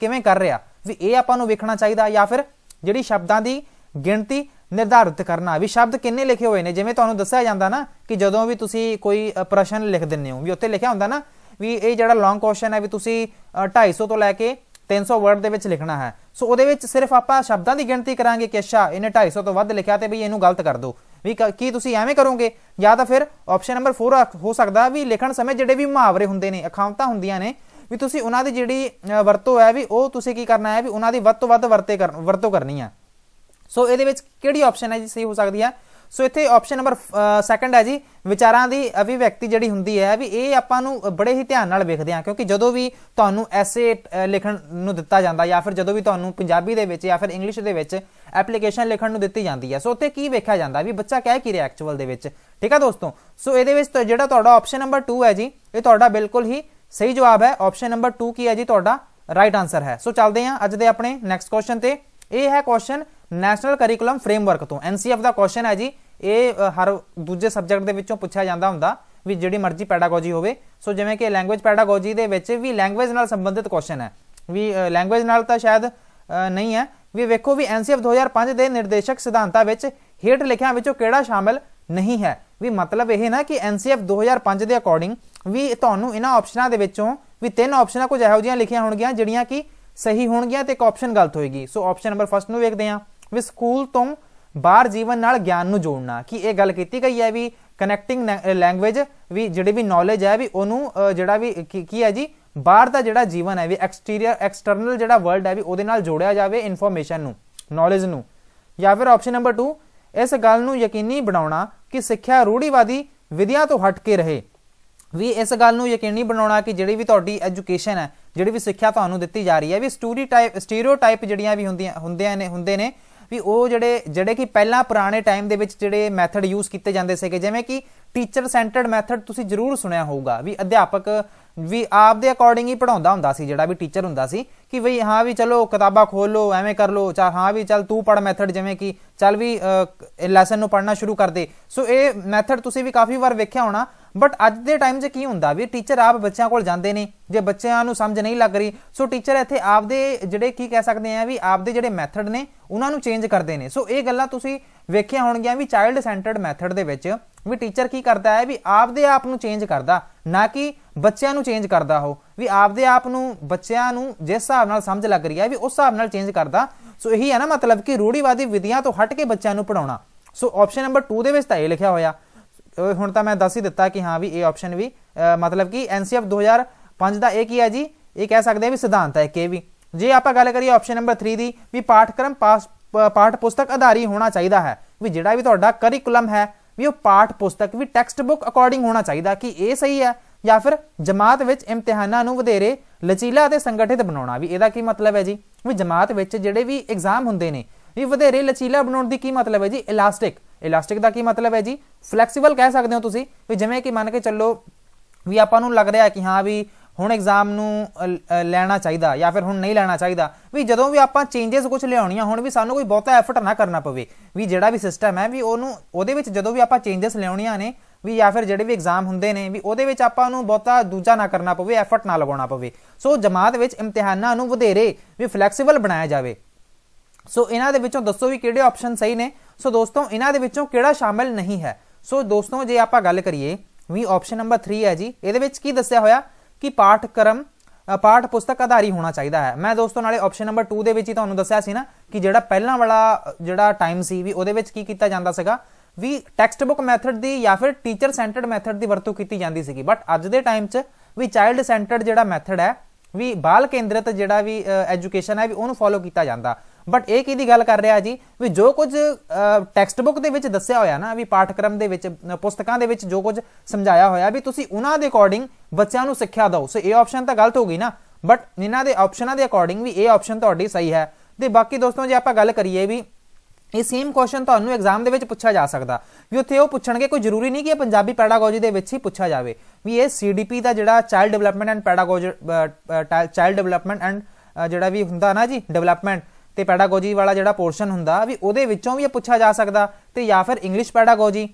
ਕਿਵੇਂ ਕਰ ਰਿਹਾ ਵੀ ਇਹ ਆਪਾਂ ਨੂੰ ਵੇਖਣਾ ਚਾਹੀਦਾ ਜਾਂ ਫਿਰ ਜਿਹੜੀ ਸ਼ਬਦਾਂ ਦੀ ਗਿਣਤੀ ਨਿਰਧਾਰਿਤ ਕਰਨਾ ਵੀ ਸ਼ਬਦ ਕਿੰਨੇ ਲਿਖੇ ਹੋਏ ਨੇ ਜਿਵੇਂ ਤੁਹਾਨੂੰ ਦੱਸਿਆ ਜਾਂਦਾ ਨਾ ਕਿ ਜਦੋਂ ਵੀ ਤੁਸੀਂ ਕੋਈ ਪ੍ਰਸ਼ਨ ਲਿਖ ਦਿੰਦੇ ਹੋ ਵੀ ਉੱਤੇ ਲਿਖਿਆ ਹੁੰਦਾ ਨਾ ਵੀ ਇਹ ਜਿਹੜਾ ਲੌਂਗ ਕੁਐਸਚਨ ਹੈ ਵੀ ਤੁਸੀਂ 250 ਤੋਂ ਲੈ ਕੇ 300 ਵਰਡ ਦੇ ਵਿੱਚ ਲਿਖਣਾ ਹੈ ਸੋ ਉਹਦੇ ਵਿੱਚ ਸਿਰਫ ਆਪਾਂ ਸ਼ਬਦਾਂ ਦੀ ਗਿਣਤੀ ਕਰਾਂਗੇ ਕਿ ਅੱਛਾ ਇਹਨੇ 250 ਤੋਂ ਵੱਧ ਲਿਖਿਆ ਤੇ ਵੀ ਇਹਨੂੰ ਗਲਤ ਕਰ ਦਿਓ ਵੀ ਕੀ ਤੁਸੀਂ ਐਵੇਂ ਕਰੋਗੇ ਜਾਂ ਤਾਂ ਫਿਰ ਆਪਸ਼ਨ ਨੰਬਰ 4 ਹੋ ਸਕਦਾ ਵੀ ਲਿਖਣ ਸਮੇਂ ਜਿਹੜੇ ਵੀ ਮੁਹਾਵਰੇ ਹੁੰਦੇ ਨੇ ਅਖਾਉਂਤਾਂ ਹੁੰਦੀਆਂ ਨੇ ਵੀ ਤੁਸੀਂ ਉਹਨਾਂ ਦੀ ਜਿਹੜੀ ਵਰਤੋਂ ਹੈ ਵੀ ਉਹ ਤੁਸੀਂ ਕੀ ਕਰਨਾ ਹੈ ਵੀ ਉਹਨਾਂ ਦੀ ਵੱਧ ਤੋਂ ਵੱਧ ਵਰਤੇ ਕਰਨ ਵਰਤੋਂ ਕਰਨੀ ਹੈ ਸੋ ਇਹਦੇ ਵਿੱਚ ਕਿਹੜੀ ਆਪਸ਼ਨ ਹੈ ਜੀ ਸਹੀ ਹੋ ਸਕਦੀ ਹੈ ਸੋ ਇੱਥੇ ਆਪਸ਼ਨ ਨੰਬਰ ਸੈਕੰਡ ਹੈ ਜੀ ਵਿਚਾਰਾਂ ਦੀ ਅਭਿਵਿਅਕਤੀ ਜਿਹੜੀ ਹੁੰਦੀ ਹੈ ਵੀ ਇਹ ਆਪਾਂ ਨੂੰ ਬੜੇ ਹੀ ਧਿਆਨ ਨਾਲ ਵੇਖਦੇ ਹਾਂ ਕਿਉਂਕਿ ਜਦੋਂ ਵੀ ਤੁਹਾਨੂੰ ਐਸੇ ਲਿਖਣ ਨੂੰ ਦਿੱਤਾ ਜਾਂਦਾ ਜਾਂ ਫਿਰ ਜਦੋਂ ਵੀ ਤੁਹਾਨੂੰ ਪੰਜਾਬੀ ਦੇ ਵਿੱਚ ਜਾਂ ਫਿਰ ਇੰਗਲਿਸ਼ ਦੇ ਵਿੱਚ ਐਪਲੀਕੇਸ਼ਨ ਲਿਖਣ ਨੂੰ ਦਿੱਤੀ ਜਾਂਦੀ ਹੈ ਸੋ ਉੱਥੇ ਕੀ ਵੇਖਿਆ ਜਾਂਦਾ ਵੀ ਬੱਚਾ ਕਹਿ ਕੀ ਰਿਹਾ ਐਕਚੁਅਲ ਦੇ ਵਿੱਚ ਠੀਕ ਹੈ ਦੋਸਤੋ ਸੋ ਇਹਦੇ ਵਿੱਚ ਜਿਹੜਾ ਤੁਹਾਡਾ ਆਪਸ਼ਨ ਨੰਬਰ 2 ਹੈ ਜੀ ਇਹ ਤੁਹਾਡਾ ਬਿਲਕੁਲ ਹੀ ਸਹੀ ਜਵਾਬ ਹੈ ਆਪਸ਼ਨ ਨੰਬਰ 2 ਕੀ ਹੈ ਜੀ ਤੁਹਾਡਾ ਰਾਈਟ ਆਨਸਰ ਹੈ ਸੋ ਚੱਲਦੇ ਹਾਂ ਅੱਜ ਦੇ ਆਪਣੇ ਨੈਕਸਟ ਕੁਐਸਚਨ ਤੇ ਇਹ ਹੈ ਕੁਐਸਚਨ ਨੈਸ਼ਨਲ ਕਰਿਕੂਲਮ ਫਰੇਮਵਰਕ ਤੋਂ ਐਨਸੀਐਫ ਦਾ ਕੁਐਸਚਨ ਹੈ ਜੀ ਇਹ ਹਰ ਦੂਜੇ ਸਬਜੈਕਟ ਦੇ ਵਿੱਚੋਂ ਪੁੱਛਿਆ ਜਾਂਦਾ ਹੁੰਦਾ ਵੀ ਜਿਹੜੀ ਮਰਜ਼ੀ ਪੈਡਾਗੋਜੀ ਹੋਵੇ ਸੋ ਜਿਵੇਂ ਕਿ ਲੈਂਗੁਏਜ ਪੈਡਾਗੋਜੀ ਦੇ ਵਿੱਚ ਵੀ ਲੈਂਗੁਏਜ ਨਾਲ ਸੰਬੰਧਿਤ ਕੁਐਸਚਨ ਹੈ ਵੀ ਲੈਂਗੁਏਜ ਨਾਲ ਤਾਂ ਸ਼ਾਇਦ ਨਹੀਂ ਹੈ ਵੀ ਵੇਖੋ ਵੀ ਐਨਸੀਐਫ 2005 ਦੇ ਨਿਰਦੇਸ਼ਕ ਸਿਧਾਂਤਾਂ ਵਿੱਚ ਹੇਠ ਲਿਖਿਆਂ ਵਿੱਚੋਂ ਕਿਹੜਾ ਸ਼ਾਮਲ ਨਹੀਂ ਹੈ ਵੀ ਮਤਲਬ ਇਹ ਨਾ ਕਿ ਐਨਸੀਐਫ 2005 ਦੇ ਅਕੋਰਡਿੰਗ ਵੀ ਤੁਹਾਨੂੰ ਇਹਨਾਂ ਆਪਸ਼ਨਾਂ ਦੇ ਵਿੱਚੋਂ ਵੀ ਤਿੰਨ ਆਪਸ਼ਨਾਂ ਕੁਝ ਇਹੋ ਜਿਹੀਆਂ ਲਿਖੀਆਂ ਹੋਣਗੀਆਂ ਜਿਹੜੀਆਂ ਕਿ ਸਹੀ ਹੋਣਗੀਆਂ ਤੇ ਇੱਕ ਆਪਸ਼ਨ ਗਲਤ ਹੋਏਗੀ ਸੋ ਆਪਸ਼ਨ ਨੰਬਰ 1 ਨੂੰ ਵੇਖਦੇ ਹਾਂ ਵੀ ਸਕੂਲ ਤੋਂ ਬਾਹਰ ਜੀਵਨ ਨਾਲ ਗਿਆਨ ਨੂੰ ਜੋੜਨਾ ਕਿ ਇਹ ਗੱਲ ਕੀਤੀ ਗਈ ਹੈ ਵੀ ਕਨੈਕਟਿੰਗ ਲੈਂਗੁਏਜ ਵੀ ਜਿਹੜੀ ਵੀ ਨੌਲੇਜ ਹੈ ਵੀ ਉਹਨੂੰ ਜਿਹੜਾ ਵੀ ਕੀ ਹੈ ਜੀ ਬਾਹਰ ਦਾ ਜਿਹੜਾ ਜੀਵਨ ਹੈ ਵੀ ਐਕਸਟੀਰੀਅਰ ਐਕਸਟਰਨਲ ਜਿਹੜਾ ਵਰਲਡ ਹੈ ਵੀ ਉਹਦੇ ਨਾਲ ਜੋੜਿਆ ਜਾਵੇ ਇਨਫੋਰਮੇਸ਼ਨ ਨੂੰ ਨੌਲੇਜ ਨੂੰ ਜਾਂ ਫਿਰ ਆਪਸ਼ਨ ਨੰਬਰ 2 ਇਸ ਗੱਲ ਨੂੰ ਯਕੀਨੀ ਬਣਾਉਣਾ ਕਿ ਸਿੱਖਿਆ ਰੂੜੀਵਾਦੀ ਵਿਧੀਆਂ ਤੋਂ ਹਟ ਕੇ ਰਹੇ ਵੀ ਇਸ ਗੱਲ ਨੂੰ ਯਕੀਨੀ ਬਣਾਉਣਾ ਕਿ ਜਿਹੜੀ ਵੀ ਤੁਹਾਡੀ ਐਜੂਕੇਸ਼ਨ ਹੈ ਜਿਹੜੀ ਵੀ ਸਿੱਖਿਆ ਤੁਹਾਨੂੰ ਦਿੱਤੀ ਜਾ ਰਹੀ ਹੈ ਵੀ ਸਟੂਰੀ ਟਾਈਪ ਸਟੀਰੀਓਟਾਈਪ ਜਿਹੜੀਆਂ ਵੀ ਹੁੰਦੀਆਂ ਹੁੰਦੀਆਂ ਨੇ ਹੁੰਦੇ ਨੇ ਵੀ ਉਹ ਜਿਹੜੇ ਜਿਹੜੇ ਕਿ ਪਹਿਲਾਂ ਪੁਰਾਣੇ ਟਾਈਮ ਦੇ ਵਿੱਚ ਜਿਹੜੇ ਮੈਥਡ ਯੂਜ਼ ਕੀਤੇ ਜਾਂਦੇ ਸੀਗੇ ਜਿਵੇਂ ਕਿ ਟੀਚਰ ਸੈਂਟਰਡ ਮੈਥਡ ਤੁਸੀਂ ਜ਼ਰੂਰ ਸੁਣਿਆ ਹੋਊਗਾ ਵੀ ਅਧਿਆਪਕ ਵੀ ਆਪ ਦੇ ਅਕੋਰਡਿੰਗ ਹੀ ਪੜਾਉਂਦਾ ਹੁੰਦਾ ਸੀ ਜਿਹੜਾ ਵੀ ਟੀਚਰ ਹੁੰਦਾ ਸੀ ਕਿ ਵੀ ਹਾਂ ਵੀ ਚਲੋ ਕਿਤਾਬਾਂ ਖੋਲੋ ਐਵੇਂ ਕਰ ਲੋ ਚਾ ਹਾਂ ਵੀ ਚਲ ਤੂੰ ਪੜ ਮੈਥਡ ਜਿਵੇਂ ਕਿ ਚਲ ਵੀ ਲੈਸਨ ਨੂੰ ਪੜਨਾ ਸ਼ੁਰੂ ਕਰ ਦੇ ਸੋ ਇਹ ਮੈਥਡ ਤੁਸੀਂ ਵੀ ਕਾਫੀ ਵਾਰ ਵੇਖਿਆ ਹੋਣਾ ਬਟ ਅੱਜ ਦੇ ਟਾਈਮ 'ਚ ਕੀ ਹੁੰਦਾ ਵੀ ਟੀਚਰ ਆਪ ਬੱਚਿਆਂ ਕੋਲ ਜਾਂਦੇ ਨੇ ਜੇ ਬੱਚਿਆਂ ਨੂੰ ਸਮਝ ਨਹੀਂ ਲੱਗ ਰਹੀ ਸੋ ਟੀਚਰ ਇੱਥੇ ਆਪਦੇ ਜਿਹੜੇ ਕੀ ਕਹਿ ਸਕਦੇ ਆ ਵੀ ਆਪਦੇ ਜਿਹੜੇ ਮੈਥਡ ਨੇ ਉਹਨਾਂ ਨੂੰ ਚੇਂਜ ਕਰਦੇ ਨੇ ਸੋ ਇਹ ਗੱਲਾਂ ਤੁਸੀਂ ਵੇਖਿਆ ਹੋਣਗੀਆਂ ਵੀ ਚਾਈਲਡ ਸੈਂਟਰਡ ਮੈਥਡ ਦੇ ਵਿੱਚ ਵੀ ਟੀਚਰ ਕੀ ਕਰਦਾ ਹੈ ਵੀ ਆਪਦੇ ਆਪ ਨੂੰ ਚੇਂਜ ਕਰਦਾ ਨਾ ਕਿ ਬੱਚਿਆਂ ਨੂੰ ਚੇਂਜ ਕਰਦਾ ਹੋ ਵੀ ਆਪਦੇ ਆਪ ਨੂੰ ਬੱਚਿਆਂ ਨੂੰ ਜਿਸ ਹਿਸਾਬ ਨਾਲ ਸਮਝ ਲੱਗ ਰਹੀ ਹੈ ਵੀ ਉਸ ਹਿਸਾਬ ਨਾਲ ਚੇਂਜ ਕਰਦਾ ਸੋ ਇਹੀ ਹੈ ਨਾ ਮਤਲਬ ਕਿ ਰੂੜੀਵਾਦੀ ਵਿਧੀਆਂ ਤੋਂ ਹਟ ਕੇ ਬੱਚਿਆਂ ਨੂੰ ਪੜਾਉਣਾ ਸੋ ਆਪਸ਼ਨ ਨੰਬਰ 2 ਦੇ ਵਿੱਚ ਤਾਂ ਇਹ ਲਿਖਿਆ ਹੋਇਆ ਹੁਣ ਤਾਂ ਮੈਂ ਦੱਸ ਹੀ ਦਿੱਤਾ ਕਿ ਹਾਂ ਵੀ ਇਹ ਆਪਸ਼ਨ ਵੀ ਮਤਲਬ ਕਿ ਐਨਸੀਐਫ 2005 ਦਾ ਇਹ ਕੀ ਹੈ ਜੀ ਇਹ ਕਹਿ ਸਕਦੇ ਆ ਵੀ ਸਿਧਾਂਤ ਹੈ ਕੇ ਵੀ ਜੇ ਆਪਾਂ ਗੱਲ ਕਰੀਏ ਆਪਸ਼ਨ ਨੰਬਰ 3 ਦੀ ਵੀ ਪਾਠਕ੍ਰਮ ਪਾਠ ਪੁਸਤਕ ਆਧਾਰੀ ਹੋਣਾ ਚਾਹੀਦਾ ਹੈ ਵੀ ਜਿਹੜਾ ਵੀ ਤੁਹਾਡਾ ਕਰਿਕੂਲਮ ਹੈ ਵੀ ਉਹ ਪਾਠ ਪੁਸਤਕ ਵੀ ਟੈਕਸਟ ਬੁੱਕ ਅਕੋਰਡਿੰਗ ਹੋਣਾ ਚਾਹੀਦਾ ਕਿ ਇਹ ਸਹੀ ਹੈ ਜਾਂ ਫਿਰ ਜਮਾਤ ਵਿੱਚ ਇਮਤਿਹਾਨਾਂ ਨੂੰ ਵਧੇਰੇ ਲਚੀਲਾ ਅਤੇ ਸੰਗਠਿਤ ਬਣਾਉਣਾ ਵੀ ਇਹਦਾ ਕੀ ਮਤਲਬ ਹੈ ਜੀ ਵੀ ਜਮਾਤ ਵਿੱਚ ਜਿਹੜੇ ਵੀ ਐਗਜ਼ਾਮ ਹੁੰਦੇ ਨੇ ਵੀ ਵਧੇਰੇ ਲਚੀਲਾ ਬਣਾਉਣ ਦੀ ਕੀ ਮਤਲਬ ਹੈ ਜੀ ਇਲਾਸਟਿਕ ਇਲਾਸਟਿਕ ਦਾ ਕੀ ਮਤਲਬ ਹੈ ਜੀ ਫਲੈਕਸੀਬਲ ਕਹਿ ਸਕਦੇ ਹੋ ਤੁਸੀਂ ਵੀ ਜਿਵੇਂ ਕਿ ਮੰਨ ਕੇ ਚੱਲੋ ਵੀ ਆਪਾਂ ਨੂੰ ਲੱਗ ਰਿਹਾ ਕਿ ਹਾਂ ਵੀ ਹੁਣ ਐਗਜ਼ਾਮ ਨੂੰ ਲੈਣਾ ਚਾਹੀਦਾ ਜਾਂ ਫਿਰ ਹੁਣ ਨਹੀਂ ਲੈਣਾ ਚਾਹੀਦਾ ਵੀ ਜਦੋਂ ਵੀ ਆਪਾਂ ਚੇਂਜਸ ਕੁਝ ਲਿਆਉਣੀਆਂ ਹੁਣ ਵੀ ਸਾਨੂੰ ਕੋਈ ਬਹੁਤਾ ਐਫਰਟ ਨਾ ਕਰਨਾ ਪਵੇ ਵੀ ਜਿਹੜਾ ਵੀ ਸਿਸਟਮ ਹੈ ਵੀ ਉਹਨੂੰ ਉਹਦੇ ਵਿੱਚ ਜਦੋਂ ਵੀ ਆਪਾਂ ਚੇਂਜਸ ਲਿਆਉਣੀਆਂ ਨੇ ਵੀ ਜਾਂ ਫਿਰ ਜਿਹੜੇ ਵੀ ਐਗਜ਼ਾਮ ਹੁੰਦੇ ਨੇ ਵੀ ਉਹਦੇ ਵਿੱਚ ਆਪਾਂ ਨੂੰ ਬਹੁਤਾ ਦੂਜਾ ਨਾ ਕਰਨਾ ਪਵੇ ਐਫਰਟ ਨਾ ਲਗਾਉਣਾ ਪਵੇ ਸੋ ਜਮਾਤ ਵਿੱਚ ਇਮਤਿਹਾਨਾਂ ਨੂੰ ਵਧੇਰੇ ਵੀ ਫਲੈਕਸੀਬਲ ਬਣਾਇਆ ਜਾਵੇ ਸੋ ਇਹਨਾਂ ਦੇ ਵਿੱਚੋਂ ਦੱਸੋ ਵੀ ਕਿਹੜੇ ਆਪਸ਼ਨ ਸਹੀ ਨੇ ਸੋ ਦੋਸਤੋ ਇਹਨਾਂ ਦੇ ਵਿੱਚੋਂ ਕਿਹੜਾ ਸ਼ਾਮਿਲ ਨਹੀਂ ਹੈ ਸੋ ਦੋਸਤੋ ਜੇ ਆਪਾਂ ਗੱਲ ਕਰੀਏ ਵੀ ਆਪਸ਼ਨ ਨੰਬਰ 3 ਹੈ ਜੀ ਇਹਦੇ ਵਿੱਚ ਕੀ ਦੱਸਿਆ ਹੋਇਆ ਕਿ ਪਾਠਕ੍ਰਮ ਪਾਠ ਪੁਸਤਕ ਆਧਾਰੀ ਹੋਣਾ ਚਾਹੀਦਾ ਹੈ ਮੈਂ ਦੋਸਤੋ ਨਾਲੇ ਆਪਸ਼ਨ ਨੰਬਰ 2 ਦੇ ਵਿੱਚ ਹੀ ਤੁਹਾਨੂੰ ਦੱਸਿਆ ਸੀ ਨਾ ਕਿ ਜਿਹੜਾ ਪਹਿਲਾਂ ਵਾਲਾ ਜਿਹੜਾ ਟਾਈਮ ਸੀ ਵੀ ਉਹਦੇ ਵਿੱਚ ਕੀ ਕੀਤਾ ਜਾਂਦਾ ਸੀਗਾ ਵੀ ਟੈਕਸਟ ਬੁੱਕ ਮੈਥਡ ਦੀ ਜਾਂ ਫਿਰ ਟੀਚਰ ਸੈਂਟਰਡ ਮੈਥਡ ਦੀ ਵਰਤੋਂ ਕੀਤੀ ਜਾਂਦੀ ਸੀਗੀ ਬਟ ਅੱਜ ਦੇ ਟਾਈਮ 'ਚ ਵੀ ਚਾਈਲਡ ਸੈਂਟਰਡ ਜਿਹੜਾ ਮੈਥਡ ਹੈ ਵੀ ਬਾਲ ਕੇਂਦਰਿਤ ਜਿਹੜਾ ਵੀ ਐਜੂਕੇਸ਼ਨ ਹੈ ਵੀ ਉਹਨੂੰ ਫੋਲੋ ਕੀਤਾ ਜਾਂਦਾ ਬਟ ਇਹ ਕੀ ਦੀ ਗੱਲ ਕਰ ਰਿਹਾ ਜੀ ਵੀ ਜੋ ਕੁਝ ਟੈਕਸਟ ਬੁੱਕ ਦੇ ਵਿੱਚ ਦੱਸਿਆ ਹੋਇਆ ਨਾ ਵੀ ਪਾਠਕ੍ਰਮ ਦੇ ਵਿੱਚ ਪੁਸਤਕਾਂ ਦੇ ਵਿੱਚ ਜੋ ਕੁਝ ਸਮਝਾਇਆ ਹੋਇਆ ਵੀ ਤੁਸੀਂ ਉਹਨਾਂ ਦੇ ਅਕੋਰਡਿੰਗ ਬੱਚਿਆਂ ਨੂੰ ਸਿੱਖਿਆ ਦਿਓ ਸੋ ਇਹ ਆਪਸ਼ਨ ਤਾਂ ਗਲਤ ਹੋ ਗਈ ਨਾ ਬਟ ਇਹਨਾਂ ਦੇ ਆਪਸ਼ਨਾਂ ਦੇ ਅਕੋਰਡਿੰਗ ਵੀ ਇਹ ਆਪਸ਼ਨ ਤੁਹਾਡੀ ਸਹੀ ਹੈ ਤੇ ਬਾਕੀ ਦੋਸਤੋ ਜੇ ਆਪਾਂ ਗੱਲ ਕਰੀਏ ਵੀ ਇਹ ਸੇਮ ਕੁਐਸਚਨ ਤੁਹਾਨੂੰ ਐਗਜ਼ਾਮ ਦੇ ਵਿੱਚ ਪੁੱਛਿਆ ਜਾ ਸਕਦਾ ਵੀ ਉੱਥੇ ਉਹ ਪੁੱਛਣਗੇ ਕੋਈ ਜ਼ਰੂਰੀ ਨਹੀਂ ਕਿ ਇਹ ਪੰਜਾਬੀ ਪੈਡਾਗੋਜੀ ਦੇ ਵਿੱਚ ਹੀ ਪੁੱਛਿਆ ਜਾਵੇ ਵੀ ਇਹ ਸੀਡੀਪੀ ਦਾ ਜਿਹੜਾ child development and pedagogy child development and ਜਿਹੜਾ ਵੀ ਹੁੰਦਾ ਨਾ ਜੀ ਡਿਵੈਲਪਮੈਂਟ ਤੇ ਪੈਡਾਗੋਜੀ ਵਾਲਾ ਜਿਹੜਾ ਪੋਰਸ਼ਨ ਹੁੰਦਾ ਵੀ ਉਹਦੇ ਵਿੱਚੋਂ ਵੀ ਇਹ ਪੁੱਛਿਆ ਜਾ ਸਕਦਾ ਤੇ ਜਾਂ ਫਿਰ English pedagogy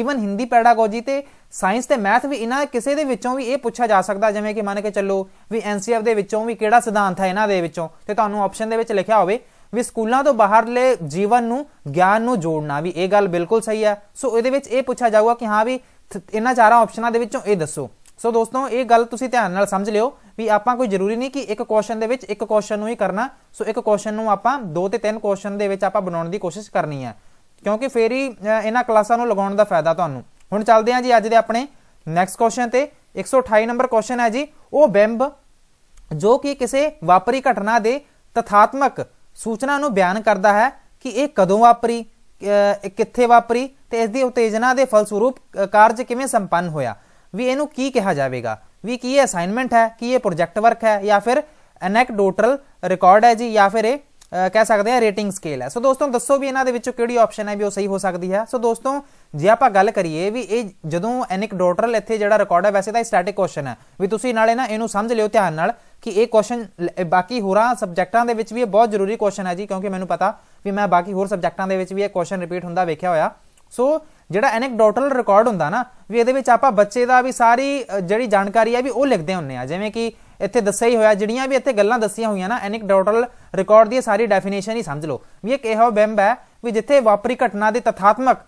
even Hindi pedagogy ਤੇ ਸਾਇੰਸ ਤੇ ਮੈਥ ਵੀ ਇਹਨਾਂ ਕਿਸੇ ਦੇ ਵਿੱਚੋਂ ਵੀ ਇਹ ਪੁੱਛਿਆ ਜਾ ਸਕਦਾ ਜਿਵੇਂ ਕਿ ਮੰਨ ਕੇ ਚੱਲੋ ਵੀ ਐਨਸੀਐਫ ਦੇ ਵਿੱਚੋਂ ਵੀ ਕਿਹੜਾ ਸਿਧਾਂਤ ਹੈ ਇਹਨਾਂ ਦੇ ਵਿੱਚੋਂ ਤੇ ਤੁਹਾਨੂੰ ਆਪਸ਼ਨ ਦੇ ਵਿੱਚ ਲਿਖਿਆ ਹੋਵੇ ਵੀ ਸਕੂਲਾਂ ਤੋਂ ਬਾਹਰਲੇ ਜੀਵਨ ਨੂੰ ਗਿਆਨ ਨੂੰ ਜੋੜਨਾ ਵੀ ਇਹ ਗੱਲ ਬਿਲਕੁਲ ਸਹੀ ਹੈ ਸੋ ਇਹਦੇ ਵਿੱਚ ਇਹ ਪੁੱਛਿਆ ਜਾਊਗਾ ਕਿ ਹਾਂ ਵੀ ਇਹਨਾਂ ਚਾਰਾਂ ਆਪਸ਼ਨਾਂ ਦੇ ਵਿੱਚੋਂ ਇਹ ਦੱਸੋ ਸੋ ਦੋਸਤੋ ਇਹ ਗੱਲ ਤੁਸੀਂ ਧਿਆਨ ਨਾਲ ਸਮਝ ਲਿਓ ਵੀ ਆਪਾਂ ਕੋਈ ਜ਼ਰੂਰੀ ਨਹੀਂ ਕਿ ਇੱਕ ਕੁਐਸਚਨ ਦੇ ਵਿੱਚ ਇੱਕ ਕੁਐਸਚਨ ਨੂੰ ਹੀ ਕਰਨਾ ਸੋ ਇੱਕ ਕੁਐਸਚਨ ਨੂੰ ਆਪਾਂ ਦੋ ਤੇ ਤਿੰਨ ਕੁਐਸਚਨ ਦੇ ਵਿੱਚ ਆਪਾਂ ਬਣਾਉਣ ਦੀ ਕੋਸ਼ਿਸ਼ ਕਰਨੀ ਹੈ ਕਿਉਂਕਿ ਫੇਰ ਹੀ ਇਹਨਾਂ ਕਲਾਸਾਂ ਨੂੰ ਲਗਾਉਣ ਦਾ ਫਾਇਦਾ ਤੁਹਾਨੂੰ ਹੁਣ ਚੱਲਦੇ ਹਾਂ ਜੀ ਅੱਜ ਦੇ ਆਪਣੇ ਨੈਕਸਟ ਕੁਐਸਚਨ ਤੇ 128 ਨੰਬਰ ਕੁਐਸਚਨ ਹੈ ਜੀ ਉਹ ਬੈਂਬ ਜੋ ਕਿ ਕਿਸੇ ਵਾਪਰੀ ਘਟਨਾ ਦੇ ਤਥਾਤਮਕ ਸੂਚਨਾ ਨੂੰ ਬਿਆਨ ਕਰਦਾ ਹੈ ਕਿ ਇਹ ਕਦੋਂ ਵਾਪਰੀ ਕਿੱਥੇ ਵਾਪਰੀ ਤੇ ਇਸ ਦੀ ਉਤੇਜਨਾ ਦੇ ਫਲਸਰੂਪ ਕਾਰਜ ਕਿਵੇਂ ਸੰਪੰਨ ਹੋਇਆ ਵੀ ਇਹਨੂੰ ਕੀ ਕਿਹਾ ਜਾਵੇਗਾ ਵੀ ਕੀ ਇਹ ਅਸਾਈਨਮੈਂਟ ਹੈ ਕੀ ਇਹ ਪ੍ਰੋਜੈਕਟ ਵਰਕ ਹੈ ਜਾਂ ਫਿਰ ਐਨੈਕਡੋਟਲ ਰਿਕਾਰਡ ਹੈ ਜੀ ਜਾਂ ਫਿਰ ਇਹ ਕਹਿ ਸਕਦੇ ਆ ਰੇਟਿੰਗ ਸਕੇਲ ਹੈ ਸੋ ਦੋਸਤੋ ਦੱਸੋ ਵੀ ਇਹਨਾਂ ਦੇ ਵਿੱਚੋਂ ਕਿਹੜੀ ਆਪਸ਼ਨ ਹੈ ਵੀ ਉਹ ਸਹੀ ਹੋ ਸਕਦੀ ਹੈ ਸੋ ਦੋਸਤੋ ਜੇ ਆਪਾਂ ਗੱਲ ਕਰੀਏ ਵੀ ਇਹ ਜਦੋਂ ਐਨੈਕਡੋਟਲ ਇੱਥੇ ਜਿਹੜਾ ਰਿਕਾਰਡ ਹੈ ਵੈਸੇ ਤਾਂ ਇਹ ਸਟੈਟਿਕ ਕੁਐਸਚਨ ਹੈ ਵੀ ਤੁਸੀਂ ਨਾਲੇ ਨਾ ਇਹਨੂੰ ਸਮਝ ਲਿਓ ਧਿਆਨ ਨਾਲ ਕਿ ਇਹ ਕੁਐਸਚਨ ਬਾਕੀ ਹੋਰਾਂ ਸਬਜੈਕਟਾਂ ਦੇ ਵਿੱਚ ਵੀ ਇਹ ਬਹੁਤ ਜ਼ਰੂਰੀ ਕੁਐਸਚਨ ਹੈ ਜੀ ਕਿਉਂਕਿ ਮੈਨੂੰ ਪਤਾ ਵੀ ਮੈਂ ਬਾਕੀ ਹੋਰ ਸਬਜੈਕਟਾਂ ਦੇ ਵਿੱਚ ਵੀ ਇਹ ਕੁਐਸਚਨ ਰਿਪੀਟ ਹੁੰਦਾ ਵੇਖਿਆ ਹੋਇਆ ਸੋ ਜਿਹੜਾ ਐਨੈਕਡੋਟਲ ਰਿਕਾਰਡ ਹੁੰਦਾ ਨਾ ਵੀ ਇਹਦੇ ਵਿੱਚ ਆਪਾਂ ਬੱਚੇ ਦਾ ਵੀ ਸਾਰੀ ਜਿਹੜੀ ਜਾਣਕਾਰੀ ਆ ਵੀ ਉਹ ਲਿਖਦੇ ਹੁੰਨੇ ਆ ਜਿਵੇਂ ਕਿ ਇੱਥੇ ਦੱਸਿਆ ਹੀ ਹੋਇਆ ਜਿਹੜੀਆਂ ਵੀ ਇੱਥੇ ਗੱਲਾਂ ਦੱਸੀਆਂ ਹੋਈਆਂ ਨਾ ਐਨੈਕਡੋਟਲ ਰਿਕਾਰਡ ਦੀ ਸਾਰੀ ਡੈਫੀਨੇਸ਼ਨ ਹੀ ਸਮਝ ਲਓ ਵੀ ਇੱਕ ਇਹੋ ਬੈਂਬ ਹੈ ਵੀ ਜਿੱਥੇ ਵਾਪਰੀ ਘਟਨਾ ਦੇ ਤਥਾਤਮਕ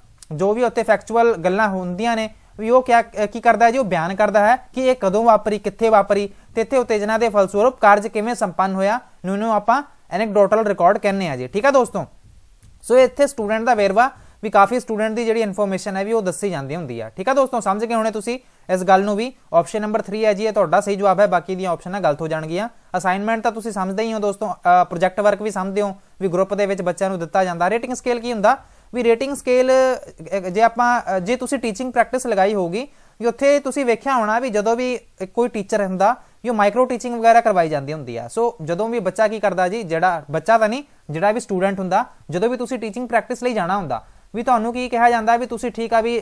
ਜੋ ਵੀ ਉੱਥੇ ਫੈਕਚੁਅਲ ਗੱਲਾਂ ਹੁੰਦੀਆਂ ਨੇ ਵੀ ਉਹ ਕਿਆ ਕੀ ਕਰਦਾ ਹੈ ਜੀ ਉਹ ਬਿਆਨ ਕਰਦਾ ਹੈ ਕਿ ਇਹ ਕਦੋਂ ਵਾਪਰੀ ਕਿੱਥੇ ਵਾਪਰੀ ਤੇ ਇੱਥੇ ਉਤੇਜਨਾ ਦੇ ਫਲਸਰੂਪ ਕਾਰਜ ਕਿਵੇਂ ਸੰਪੰਨ ਹੋਇਆ ਨੂੰ ਨੂੰ ਆਪਾਂ ਐਨੈਕਡੋਟਲ ਰਿਕਾਰਡ ਕਹਿੰਨੇ ਆ ਜੀ ਠੀਕ ਆ ਦੋਸਤੋ ਸੋ ਇੱਥੇ ਸਟੂਡੈਂਟ ਦਾ ਵੇਰਵਾ ਵੀ ਕਾਫੀ ਸਟੂਡੈਂਟ ਦੀ ਜਿਹੜੀ ਇਨਫੋਰਮੇਸ਼ਨ ਹੈ ਵੀ ਉਹ ਦੱਸੀ ਜਾਂਦੀ ਹੁੰਦੀ ਆ ਠੀਕ ਆ ਦੋਸਤੋ ਸਮਝ ਗਏ ਹੋਣੇ ਤੁਸੀਂ ਇਸ ਗੱਲ ਨੂੰ ਵੀ ਆਪਸ਼ਨ ਨੰਬਰ 3 ਹੈ ਜੀ ਇਹ ਤੁਹਾਡਾ ਸਹੀ ਜਵਾਬ ਹੈ ਬਾਕੀ ਦੀਆਂ ਆਪਸ਼ਨਾਂ ਗਲਤ ਹੋ ਜਾਣਗੀਆਂ ਅਸਾਈਨਮੈਂਟ ਤਾਂ ਤੁਸੀਂ ਸਮਝਦੇ ਹੀ ਹੋ ਦੋਸਤੋ ਪ੍ਰੋਜੈਕਟ ਵਰਕ ਵੀ ਸਮਝਦੇ ਹੋ ਵੀ ਗਰੁੱਪ ਦੇ ਵਿੱਚ ਬੱਚਿਆਂ ਨੂੰ ਦਿੱਤਾ ਜਾਂਦਾ ਰੇਟਿੰਗ ਸਕੇਲ ਕੀ ਹੁੰਦਾ ਵੀ ਰੇਟਿੰਗ ਸਕੇਲ ਜੇ ਆਪਾਂ ਜੇ ਤੁਸੀਂ ਟੀਚਿੰਗ ਪ੍ਰੈਕਟਿਸ ਲਗਾਈ ਹੋਗੀ ਵੀ ਉੱਥੇ ਤੁਸੀਂ ਵੇਖਿਆ ਹੋਣਾ ਵੀ ਜਦੋਂ ਵੀ ਕੋਈ ਟੀਚਰ ਹੁੰਦਾ ਯੋ ਮਾਈਕਰੋ ਟੀਚਿੰਗ ਵਗੈਰਾ ਕਰਵਾਈ ਜਾਂਦੀ ਹੁੰਦੀ ਆ ਸੋ ਜਦੋਂ ਵੀ ਬੱਚਾ ਕੀ ਕਰਦਾ ਜੀ ਜਿਹੜਾ ਬੱਚਾ ਤਾਂ ਨਹੀਂ ਜਿਹੜਾ ਵੀ ਸਟੂਡੈਂਟ ਹੁੰਦਾ ਜਦੋਂ ਵੀ ਤੁਸੀਂ ਟੀਚਿੰਗ ਪ੍ਰੈਕਟਿਸ ਲਈ ਜਾਣਾ ਹੁੰਦਾ ਵੀ ਤੁਹਾਨੂੰ ਕੀ ਕਿਹਾ ਜਾਂਦਾ ਵੀ ਤੁਸੀਂ ਠੀਕ ਆ ਵੀ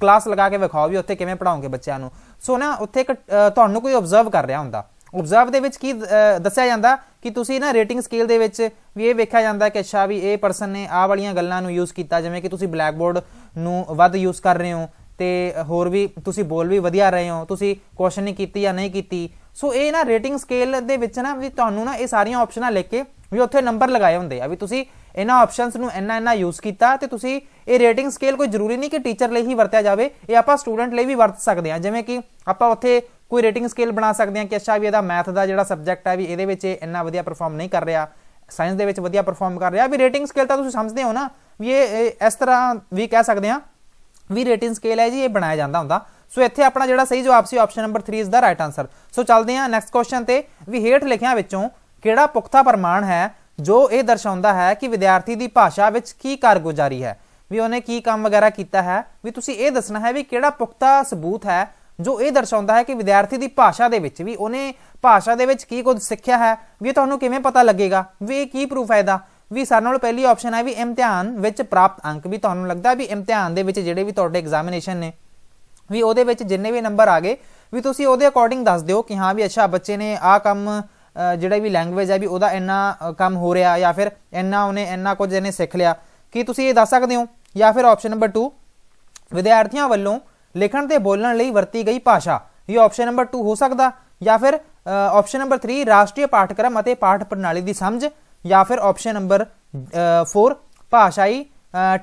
ਕਲਾਸ ਲਗਾ ਕੇ ਵਿਖਾਓ ਵੀ ਉੱਥੇ ਕਿਵੇਂ ਪੜਾਉਂਗੇ ਬੱਚਿਆਂ ਨੂੰ ਸੋ ਨਾ ਉੱਥੇ ਇੱਕ ਤੁਹਾਨੂੰ ਕੋਈ ਆਬਜ਼ਰਵ ਕਰ ਰਿਹਾ ਹੁੰਦਾ ਆਬਜ਼ਰਵ ਦੇ ਵਿੱਚ ਕੀ ਦੱਸਿਆ ਜਾਂਦਾ ਕਿ ਤੁਸੀਂ ਨਾ ਰੇਟਿੰਗ ਸਕੇਲ ਦੇ ਵਿੱਚ ਵੀ ਇਹ ਵੇਖਿਆ ਜਾਂਦਾ ਕਿ ਅੱਛਾ ਵੀ ਇਹ ਪਰਸਨ ਨੇ ਆਹ ਵਾਲੀਆਂ ਗੱਲਾਂ ਨੂੰ ਯੂਜ਼ ਕੀਤਾ ਜਿਵੇਂ ਕਿ ਤੁਸੀਂ ਬਲੈਕਬੋਰਡ ਨੂੰ ਵੱਧ ਯੂਜ਼ ਕਰ ਰਹੇ ਹੋ ਤੇ ਹੋਰ ਵੀ ਤੁਸੀਂ ਬੋਲ ਵੀ ਵਧੀਆ ਰਹੇ ਹੋ ਤੁਸੀਂ ਕੁਐਸਚਨ ਨਹੀਂ ਕੀਤੀ ਜਾਂ ਨਹੀਂ ਕੀਤੀ ਸੋ ਇਹ ਨਾ ਰੇਟਿੰਗ ਸਕੇਲ ਦੇ ਵਿੱਚ ਨਾ ਵੀ ਤੁਹਾਨੂੰ ਨਾ ਇਹ ਸਾਰੀਆਂ ਆਪਸ਼ਨਾਂ ਲੈ ਕੇ ਵੀ ਉੱਥੇ ਨੰਬਰ ਲਗਾਏ ਹੁੰਦੇ ਆ ਵੀ ਤੁਸੀਂ ਇਹਨਾਂ ਆਪਸ਼ਨਸ ਨੂੰ ਇੰਨਾ ਇੰਨਾ ਯੂਜ਼ ਕੀਤਾ ਤੇ ਤੁਸੀਂ ਇਹ ਰੇਟਿੰਗ ਸਕੇਲ ਕੋਈ ਜ਼ਰੂਰੀ ਨਹੀਂ ਕਿ ਟੀਚਰ ਲਈ ਹੀ ਵਰਤਿਆ ਜਾਵੇ ਇਹ ਆਪਾਂ ਸਟੂਡੈਂਟ ਲਈ ਵੀ ਵਰਤ ਸਕਦੇ ਹਾਂ ਜਿਵੇਂ ਕਿ ਆਪਾਂ ਉੱਥੇ ਕੋਈ ਰੇਟਿੰਗ ਸਕੇਲ ਬਣਾ ਸਕਦੇ ਹਾਂ ਕਿ ਅੱਛਾ ਵੀ ਇਹਦਾ ਮੈਥ ਦਾ ਜਿਹੜਾ ਸਬਜੈਕਟ ਹੈ ਵੀ ਇਹਦੇ ਵਿੱਚ ਇੰਨਾ ਵਧੀਆ ਪਰਫਾਰਮ ਨਹੀਂ ਕਰ ਰਿਹਾ ਸਾਇੰਸ ਦੇ ਵਿੱਚ ਵਧੀਆ ਪਰਫਾਰਮ ਕਰ ਰਿਹਾ ਵੀ ਰੇਟਿੰਗ ਸਕੇਲ ਤਾਂ ਤੁਸੀਂ ਸਮਝਦੇ ਹੋ ਨਾ ਵੀ ਇਹ ਇਸ ਤਰ੍ਹਾਂ ਵੀ ਕਹਿ ਸਕਦੇ ਹਾਂ ਵੀ ਰੇਟਿੰਗ ਸਕੇਲ ਹੈ ਜੀ ਇਹ ਬਣਾਇਆ ਜਾਂਦਾ ਹੁੰਦਾ ਸੋ ਇੱਥੇ ਆਪਣਾ ਜਿਹੜਾ ਸਹੀ ਜਵਾਬ ਸੀ option number 3 is the right answer so ਚੱਲਦੇ ਹਾਂ ਨੈਕਸਟ ਕੁਐਸਚਨ ਤੇ ਵੀ ਹੇਠ ਲਿਖਿਆਂ ਵਿੱਚੋਂ ਕਿਹੜਾ ਪੁਖਤਾ ਪ੍ਰਮਾਣ ਹੈ ਜੋ ਇਹ ਦਰਸਾਉਂਦਾ ਹੈ ਕਿ ਵਿਦਿਆਰਥੀ ਦੀ ਭਾਸ਼ਾ ਵਿੱਚ ਕੀ ਕਾਰਗੁਜ਼ਾਰੀ ਹੈ ਵੀ ਉਹਨੇ ਕੀ ਕੰਮ ਵਗੈਰਾ ਕੀਤਾ ਹੈ ਵੀ ਤੁਸੀਂ ਇਹ ਦੱਸਣਾ ਹੈ ਵੀ ਕਿਹੜਾ ਪੁਖਤਾ ਸਬੂਤ ਹੈ ਜੋ ਇਹ ਦਰਸਾਉਂਦਾ ਹੈ ਕਿ ਵਿਦਿਆਰਥੀ ਦੀ ਭਾਸ਼ਾ ਦੇ ਵਿੱਚ ਵੀ ਉਹਨੇ ਭਾਸ਼ਾ ਦੇ ਵਿੱਚ ਕੀ ਕੁਝ ਸਿੱਖਿਆ ਹੈ ਵੀ ਤੁਹਾਨੂੰ ਕਿਵੇਂ ਪਤਾ ਲੱਗੇਗਾ ਵੀ ਇਹ ਕੀ ਪ੍ਰੂਫ ਹੈ ਇਹਦਾ ਵੀ ਸਾਰਿਆਂ ਨਾਲੋਂ ਪਹਿਲੀ ਆਪਸ਼ਨ ਹੈ ਵੀ ਇਮਤਿਹਾਨ ਵਿੱਚ ਪ੍ਰਾਪਤ ਅੰਕ ਵੀ ਤੁਹਾਨੂੰ ਲੱਗਦਾ ਵੀ ਇਮਤਿਹਾਨ ਦੇ ਵਿੱਚ ਜਿਹੜੇ ਵੀ ਤੁਹਾਡੇ ਐਗਜ਼ਾਮੀਨੇਸ਼ਨ ਨੇ ਵੀ ਉਹਦੇ ਵਿੱਚ ਜਿੰਨੇ ਵੀ ਨੰਬਰ ਆ ਗਏ ਵੀ ਤੁਸੀਂ ਉਹਦੇ ਅਕੋਰਡਿੰਗ ਦੱਸ ਦਿਓ ਕਿ ਹਾਂ ਵੀ ਅੱਛਾ ਬੱਚੇ ਨੇ ਆ ਕੰਮ ਜਿਹੜਾ ਵੀ ਲੈਂਗੁਏਜ ਹੈ ਵੀ ਉਹਦਾ ਇੰਨਾ ਕੰਮ ਹੋ ਰਿਹਾ ਜਾਂ ਫਿਰ ਇੰਨਾ ਉਹਨੇ ਇੰਨਾ ਕੁਝ ਇਹਨੇ ਸਿੱਖ ਲਿਆ ਕੀ ਤੁਸੀਂ ਇਹ ਦੱਸ ਸਕਦੇ ਹੋ ਜਾਂ ਫਿਰ ਆਪਸ਼ਨ ਨੰਬਰ 2 ਵਿਦਿਆਰਥੀਆਂ ਵੱਲੋਂ ਲਿਖਣ ਤੇ ਬੋਲਣ ਲਈ ਵਰਤੀ ਗਈ ਭਾਸ਼ਾ ਇਹ ਆਪਸ਼ਨ ਨੰਬਰ 2 ਹੋ ਸਕਦਾ ਜਾਂ ਫਿਰ ਆਪਸ਼ਨ ਨੰਬਰ 3 ਰਾਸ਼ਟਰੀ ਪਾਠਕ੍ਰਮ ਅਤੇ ਪਾਠ ਪ੍ਰਣਾਲੀ ਦੀ ਸਮਝ ਜਾਂ ਫਿਰ ਆਪਸ਼ਨ ਨੰਬਰ 4 ਭਾਸ਼ਾਈ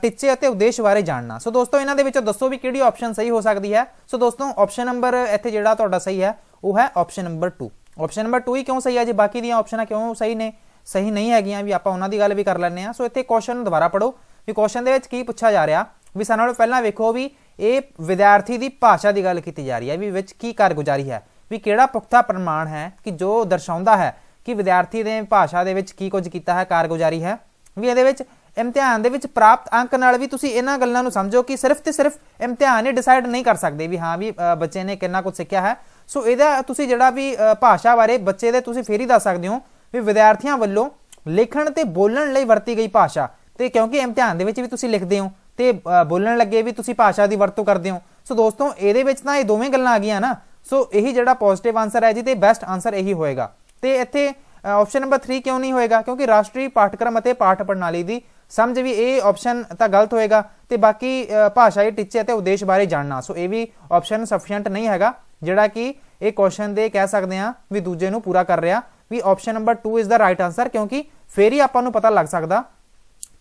ਟਿੱਚੇ ਅਤੇ ਉਦੇਸ਼ ਬਾਰੇ ਜਾਣਨਾ ਸੋ ਦੋਸਤੋ ਇਹਨਾਂ ਦੇ ਵਿੱਚੋਂ ਦੱਸੋ ਵੀ ਕਿਹੜੀ ਆਪਸ਼ਨ ਸਹੀ ਹੋ ਸਕਦੀ ਹੈ ਸੋ ਦੋਸਤੋ ਆਪਸ਼ਨ ਨੰਬਰ ਇੱਥੇ ਜਿਹੜਾ ਤੁਹਾਡਾ ਸਹੀ ਹੈ ਉਹ ਹੈ ਆਪਸ਼ਨ ਨੰਬਰ 2 ਆਪਸ਼ਨ ਨੰਬਰ 2 ਹੀ ਕਿਉਂ ਸਹੀ ਆ ਜੀ ਬਾਕੀ ਦੀਆਂ ਆਪਸ਼ਨਾਂ ਕਿਉਂ ਸਹੀ ਨੇ ਸਹੀ ਨਹੀਂ ਹੈਗੀਆਂ ਵੀ ਆਪਾਂ ਉਹਨਾਂ ਦੀ ਗੱਲ ਵੀ ਕਰ ਲੈਂਦੇ ਆ ਸੋ ਇੱਥੇ ਕੁਐਸਚਨ ਨੂੰ ਦੁਬਾਰਾ ਪੜੋ ਵੀ ਕੁਐਸਚਨ ਦੇ ਵਿੱਚ ਕੀ ਪੁੱਛਿਆ ਜਾ ਰਿਹਾ ਵੀ ਸਾਨੂੰ ਪਹਿਲਾਂ ਵੇਖੋ ਵੀ ਇਹ ਵਿਦਿਆਰਥੀ ਦੀ ਭਾਸ਼ਾ ਦੀ ਗੱਲ ਕੀਤੀ ਜਾ ਰਹੀ ਹੈ ਵੀ ਵਿੱਚ ਕੀ ਕਾਰਗੁਜ਼ਾਰੀ ਹੈ ਵੀ ਕਿਹੜਾ ਪੁਖਤਾ ਪ੍ਰਮਾਣ ਹੈ ਕਿ ਜੋ ਦਰਸਾਉਂਦਾ ਹੈ ਕਿ ਵਿਦਿਆਰਥੀ ਨੇ ਭਾਸ਼ਾ ਦੇ ਵਿੱਚ ਕੀ ਕੁਝ ਕੀਤਾ ਹੈ ਕਾਰਗੁਜ਼ਾਰੀ ਹੈ ਵੀ ਇਹਦੇ ਵਿੱਚ ਇਮਤਿਹਾਨ ਦੇ ਵਿੱਚ ਪ੍ਰਾਪਤ ਅੰਕ ਨਾਲ ਵੀ ਤੁਸੀਂ ਇਹਨਾਂ ਗੱਲਾਂ ਨੂੰ ਸਮਝੋ ਕਿ ਸਿਰਫ ਤੇ ਸਿਰਫ ਇਮਤਿਹਾਨ ਹੀ ਡਿਸਾਈਡ ਨਹੀਂ ਕਰ ਸਕਦੇ ਵੀ ਹਾਂ ਵੀ ਬੱਚੇ ਨੇ ਕਿੰਨਾ ਕੁਝ ਸਿੱਖਿਆ ਹੈ ਸੋ ਇਹਦਾ ਤੁਸੀਂ ਜਿਹੜਾ ਵੀ ਭਾਸ਼ਾ ਬਾਰੇ ਬੱਚੇ ਦੇ ਤੁਸੀਂ ਫੇਰ ਹੀ ਦੱਸ ਸਕਦੇ ਹੋ ਵੀ ਵਿਦਿਆਰਥੀਆਂ ਵੱਲੋਂ ਲਿਖਣ ਤੇ ਬੋਲਣ ਲਈ ਵਰਤੀ ਗਈ ਭਾਸ਼ਾ ਤੇ ਕਿਉਂਕਿ ਇਮਤਿਹਾਨ ਦੇ ਵਿੱਚ ਵੀ ਤੁਸੀਂ ਲਿਖਦੇ ਹੋ ਤੇ ਬੋਲਣ ਲੱਗੇ ਵੀ ਤੁਸੀਂ ਭਾਸ਼ਾ ਦੀ ਵਰਤੋਂ ਕਰਦੇ ਹੋ ਸੋ ਦੋਸਤੋ ਇਹਦੇ ਵਿੱਚ ਤਾਂ ਇਹ ਦੋਵੇਂ ਗੱਲਾਂ ਆ ਗਈਆਂ ਨਾ ਸੋ ਇਹੀ ਜਿਹੜਾ ਪੋਜ਼ਿਟਿਵ ਆਨਸਰ ਹੈ ਜੀ ਤੇ ਬੈਸਟ ਆਨਸਰ ਇਹੀ ਹੋਏਗਾ ਤੇ ਇੱਥੇ ਆਪਸ਼ਨ ਨੰਬਰ 3 ਕਿਉਂ ਨਹੀਂ ਹੋਏਗਾ ਕਿਉਂਕਿ ਰਾਸ਼ਟਰੀ ਪਾਠਕ੍ਰਮ ਅਤੇ ਪਾਠ ਪ੍ਰਣਾਲੀ ਦੀ ਸਮਝ ਵੀ ਇਹ ਆਪਸ਼ਨ ਤਾਂ ਗਲਤ ਹੋਏਗਾ ਤੇ ਬਾਕੀ ਭਾਸ਼ਾਈ ਟੀਚੇ ਅਤੇ ਉਦੇਸ਼ ਬਾਰੇ ਜਾਣਨਾ ਸੋ ਇਹ ਵੀ ਆਪਸ਼ਨ ਸਫੀਸ਼ੀਐਂਟ ਨਹੀਂ ਹੈਗਾ ਜਿਹੜਾ ਕਿ ਇਹ ਕੁਐਸਚਨ ਦੇ ਕਹਿ ਸਕਦੇ ਆ ਵੀ ਦੂਜੇ ਨੂੰ ਪੂਰਾ ਕਰ ਰਿਹਾ ਵੀ option number 2 is the right answer ਕਿਉਂਕਿ ਫੇਰ ਹੀ ਆਪਾਂ ਨੂੰ ਪਤਾ ਲੱਗ ਸਕਦਾ